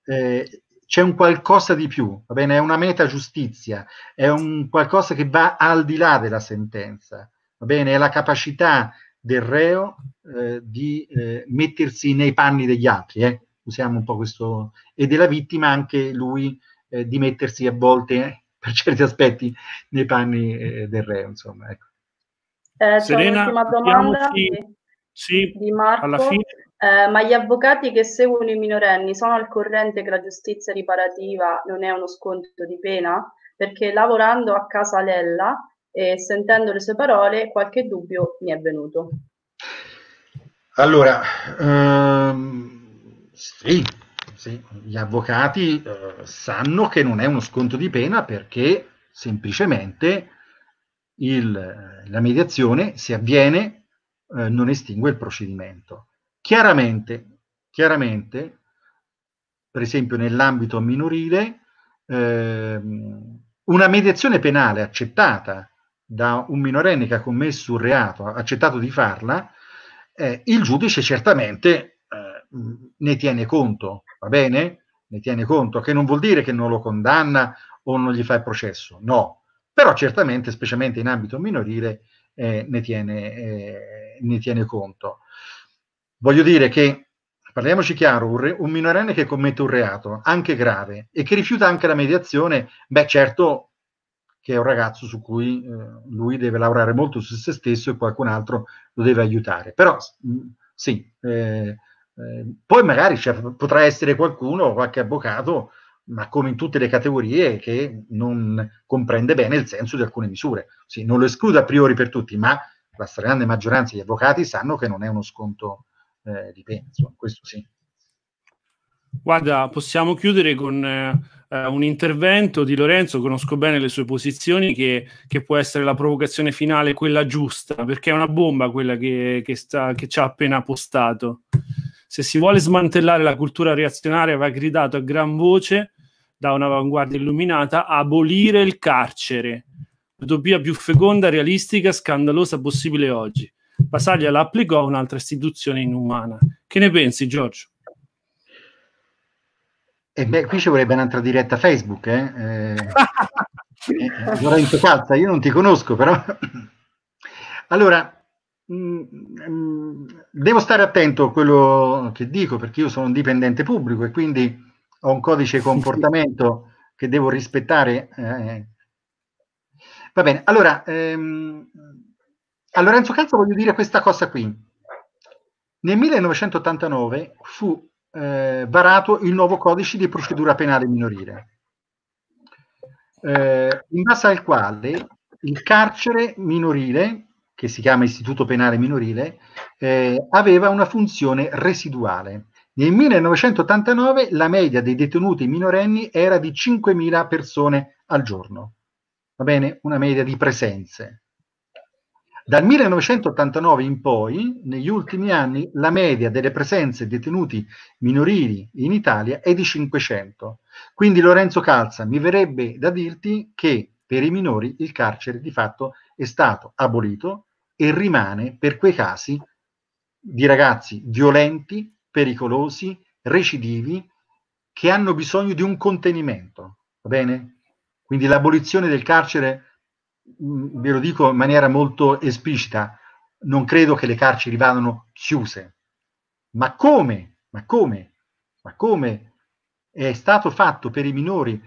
eh, c'è un qualcosa di più, va bene? È una meta giustizia, è un qualcosa che va al di là della sentenza, va bene? È la capacità del reo eh, di eh, mettersi nei panni degli altri, eh? usiamo un po' questo, e della vittima anche lui eh, di mettersi a volte, eh, per certi aspetti, nei panni eh, del re, insomma. Ecco. Eh, Serena, un'ultima domanda di, sì, di Marco. Eh, ma gli avvocati che seguono i minorenni sono al corrente che la giustizia riparativa non è uno sconto di pena? Perché lavorando a casa Lella e sentendo le sue parole qualche dubbio mi è venuto. Allora, ehm, sì, sì. gli avvocati eh, sanno che non è uno sconto di pena perché semplicemente il, eh, la mediazione, se avviene, eh, non estingue il procedimento. Chiaramente, chiaramente per esempio nell'ambito minorile, eh, una mediazione penale accettata da un minorenne che ha commesso un reato, accettato di farla, eh, il giudice certamente ne tiene conto, va bene? Ne tiene conto, che non vuol dire che non lo condanna o non gli fa il processo, no, però certamente, specialmente in ambito minorile, eh, ne, tiene, eh, ne, tiene, conto. Voglio dire che, parliamoci chiaro, un, re, un minorenne che commette un reato, anche grave, e che rifiuta anche la mediazione, beh certo che è un ragazzo su cui eh, lui deve lavorare molto su se stesso e qualcun altro lo deve aiutare. Però sì, eh, Ehm, poi magari cioè, potrà essere qualcuno, qualche avvocato, ma come in tutte le categorie, che non comprende bene il senso di alcune misure. Sì, non lo escludo a priori per tutti, ma la stragrande maggioranza degli avvocati sanno che non è uno sconto eh, di pena, questo sì. Guarda, possiamo chiudere con eh, un intervento di Lorenzo, conosco bene le sue posizioni, che, che, può essere la provocazione finale, quella giusta, perché è una bomba quella che, che, sta, che ci ha appena postato. Se si vuole smantellare la cultura reazionaria, va gridato a gran voce da un'avanguardia illuminata, abolire il carcere, l'utopia più feconda, realistica, scandalosa possibile oggi. Basaglia la applicò a un'altra istituzione inumana. Che ne pensi, Giorgio? E eh, beh, qui ci vorrebbe un'altra diretta Facebook, eh? eh Lorenzo eh, Cazza, io non ti conosco, però... allora, Mm, mm, devo stare attento a quello che dico perché io sono un dipendente pubblico e quindi ho un codice comportamento che devo rispettare. Eh. Va bene, allora ehm, a Lorenzo Calza voglio dire questa cosa qui. Nel 1989 fu eh, varato il nuovo codice di procedura penale minorile, eh, in base al quale il carcere minorile che si chiama Istituto Penale Minorile, eh, aveva una funzione residuale. Nel 1989 la media dei detenuti minorenni era di 5.000 persone al giorno, va bene? Una media di presenze. Dal 1989 in poi, negli ultimi anni, la media delle presenze detenuti minorili in Italia è di 500. Quindi Lorenzo Calza, mi verrebbe da dirti che per i minori il carcere di fatto è stato abolito e rimane per quei casi di ragazzi violenti, pericolosi, recidivi, che hanno bisogno di un contenimento, va bene? Quindi l'abolizione del carcere, mh, mm, ve lo dico in maniera molto esplicita, non credo che le carceri vadano chiuse. Ma come? Ma come? Ma come è stato fatto per i minori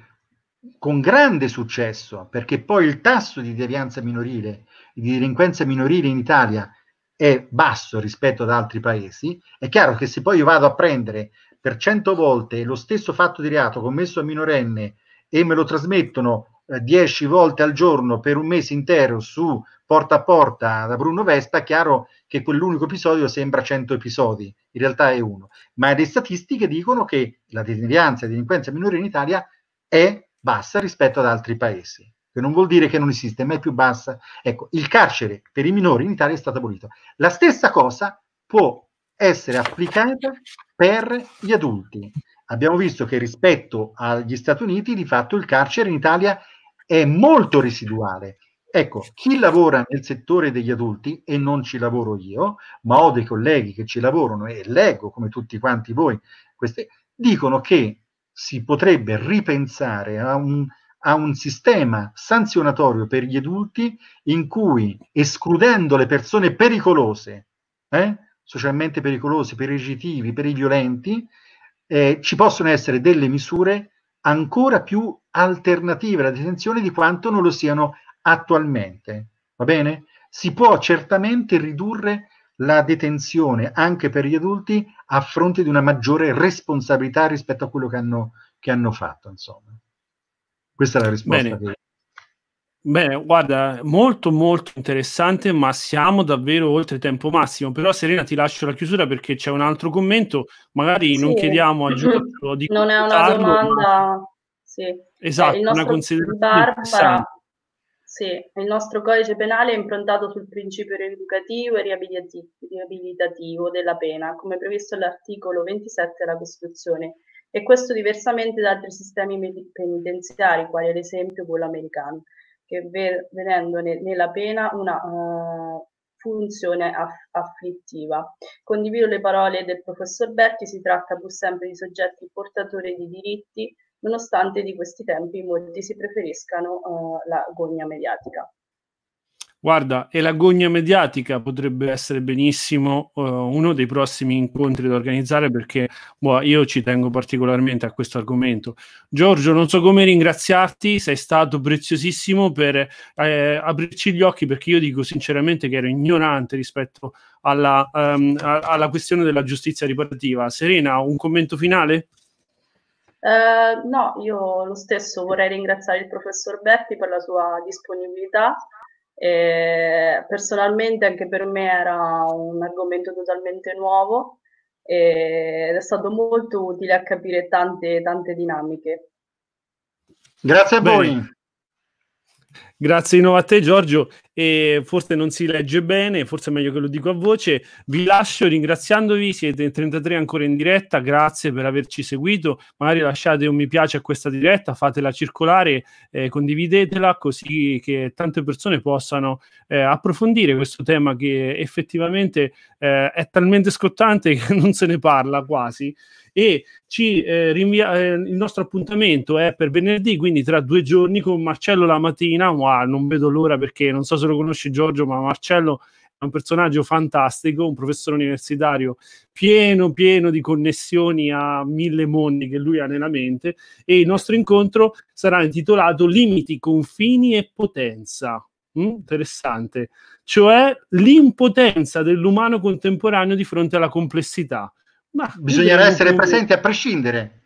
con grande successo, perché poi il tasso di devianza minorile di delinquenza minorile in Italia è basso rispetto ad altri paesi, è chiaro che se poi io vado a prendere per cento volte lo stesso fatto di reato commesso a minorenne e me lo trasmettono eh, dieci volte al giorno per un mese intero su porta a porta da Bruno Vespa, è chiaro che quell'unico episodio sembra 100 episodi, in realtà è uno. Ma le statistiche dicono che la delinquenza di delinquenza minore in Italia è bassa rispetto ad altri paesi che non vuol dire che non esiste, ma è più bassa. Ecco, il carcere per i minori in Italia è stato abolito. La stessa cosa può essere applicata per gli adulti. Abbiamo visto che rispetto agli Stati Uniti, di fatto, il carcere in Italia è molto residuale. Ecco, chi lavora nel settore degli adulti, e non ci lavoro io, ma ho dei colleghi che ci lavorano e leggo, come tutti quanti voi, queste, dicono che si potrebbe ripensare a un, a un sistema sanzionatorio per gli adulti in cui escludendo le persone pericolose, eh, socialmente pericolose, per i recitivi, per i violenti, eh, ci possono essere delle misure ancora più alternative alla detenzione di quanto non lo siano attualmente. Va bene? Si può certamente ridurre la detenzione anche per gli adulti a fronte di una maggiore responsabilità rispetto a quello che hanno, che hanno fatto. Insomma. Questa è la risposta. Bene. Che... Beh, guarda, molto molto interessante, ma siamo davvero oltre tempo massimo. Però Serena ti lascio la chiusura perché c'è un altro commento, magari sì. non chiediamo a Giorgio di Non è una domanda, ma... sì. Eh, esatto, eh, una considerazione. sì, il nostro codice penale è improntato sul principio rieducativo e riabilitativo della pena, come previsto all'articolo 27 della Costituzione e questo diversamente da altri sistemi penitenziari, quali ad esempio quello americano, che vedendone nella pena una uh, funzione aff- afflittiva. Condivido le parole del professor Berti, si tratta pur sempre di soggetti portatori di diritti, nonostante di questi tempi molti si preferiscano uh, eh, la gogna mediatica. Guarda, e l'agonia mediatica potrebbe essere benissimo uh, uno dei prossimi incontri da organizzare perché boh, io ci tengo particolarmente a questo argomento. Giorgio, non so come ringraziarti, sei stato preziosissimo per eh, aprirci gli occhi perché io dico sinceramente che ero ignorante rispetto alla, um, a, alla questione della giustizia riparativa. Serena, un commento finale? Uh, no, io lo stesso vorrei ringraziare il professor Betti per la sua disponibilità e eh, personalmente anche per me era un argomento totalmente nuovo ed è stato molto utile a capire tante, tante dinamiche. Grazie a voi. Grazie di nuovo a te Giorgio, e forse non si legge bene, forse è meglio che lo dico a voce. Vi lascio ringraziandovi, siete 33 ancora in diretta, grazie per averci seguito, magari lasciate un mi piace a questa diretta, fatela circolare, eh, condividetela così che tante persone possano eh, approfondire questo tema che effettivamente eh, è talmente scottante che non se ne parla quasi e ci, eh, rinvia- eh, il nostro appuntamento è per venerdì, quindi tra due giorni con Marcello la mattina, un a, non vedo l'ora perché non so se lo conosci Giorgio, ma Marcello è un personaggio fantastico, un professore universitario pieno, pieno di connessioni a mille mondi che lui ha nella mente e il nostro incontro sarà intitolato Limiti, confini e potenza. Mm, interessante, cioè l'impotenza dell'umano contemporaneo di fronte alla complessità. Ma bisognerà essere presenti a prescindere.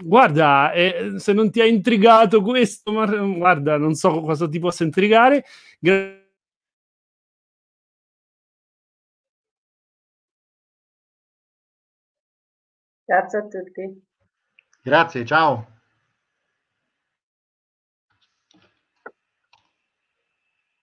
Guarda, eh, se non ti ha intrigato questo, ma, eh, guarda, non so cosa ti possa intrigare. Gra- Grazie a tutti. Grazie, ciao.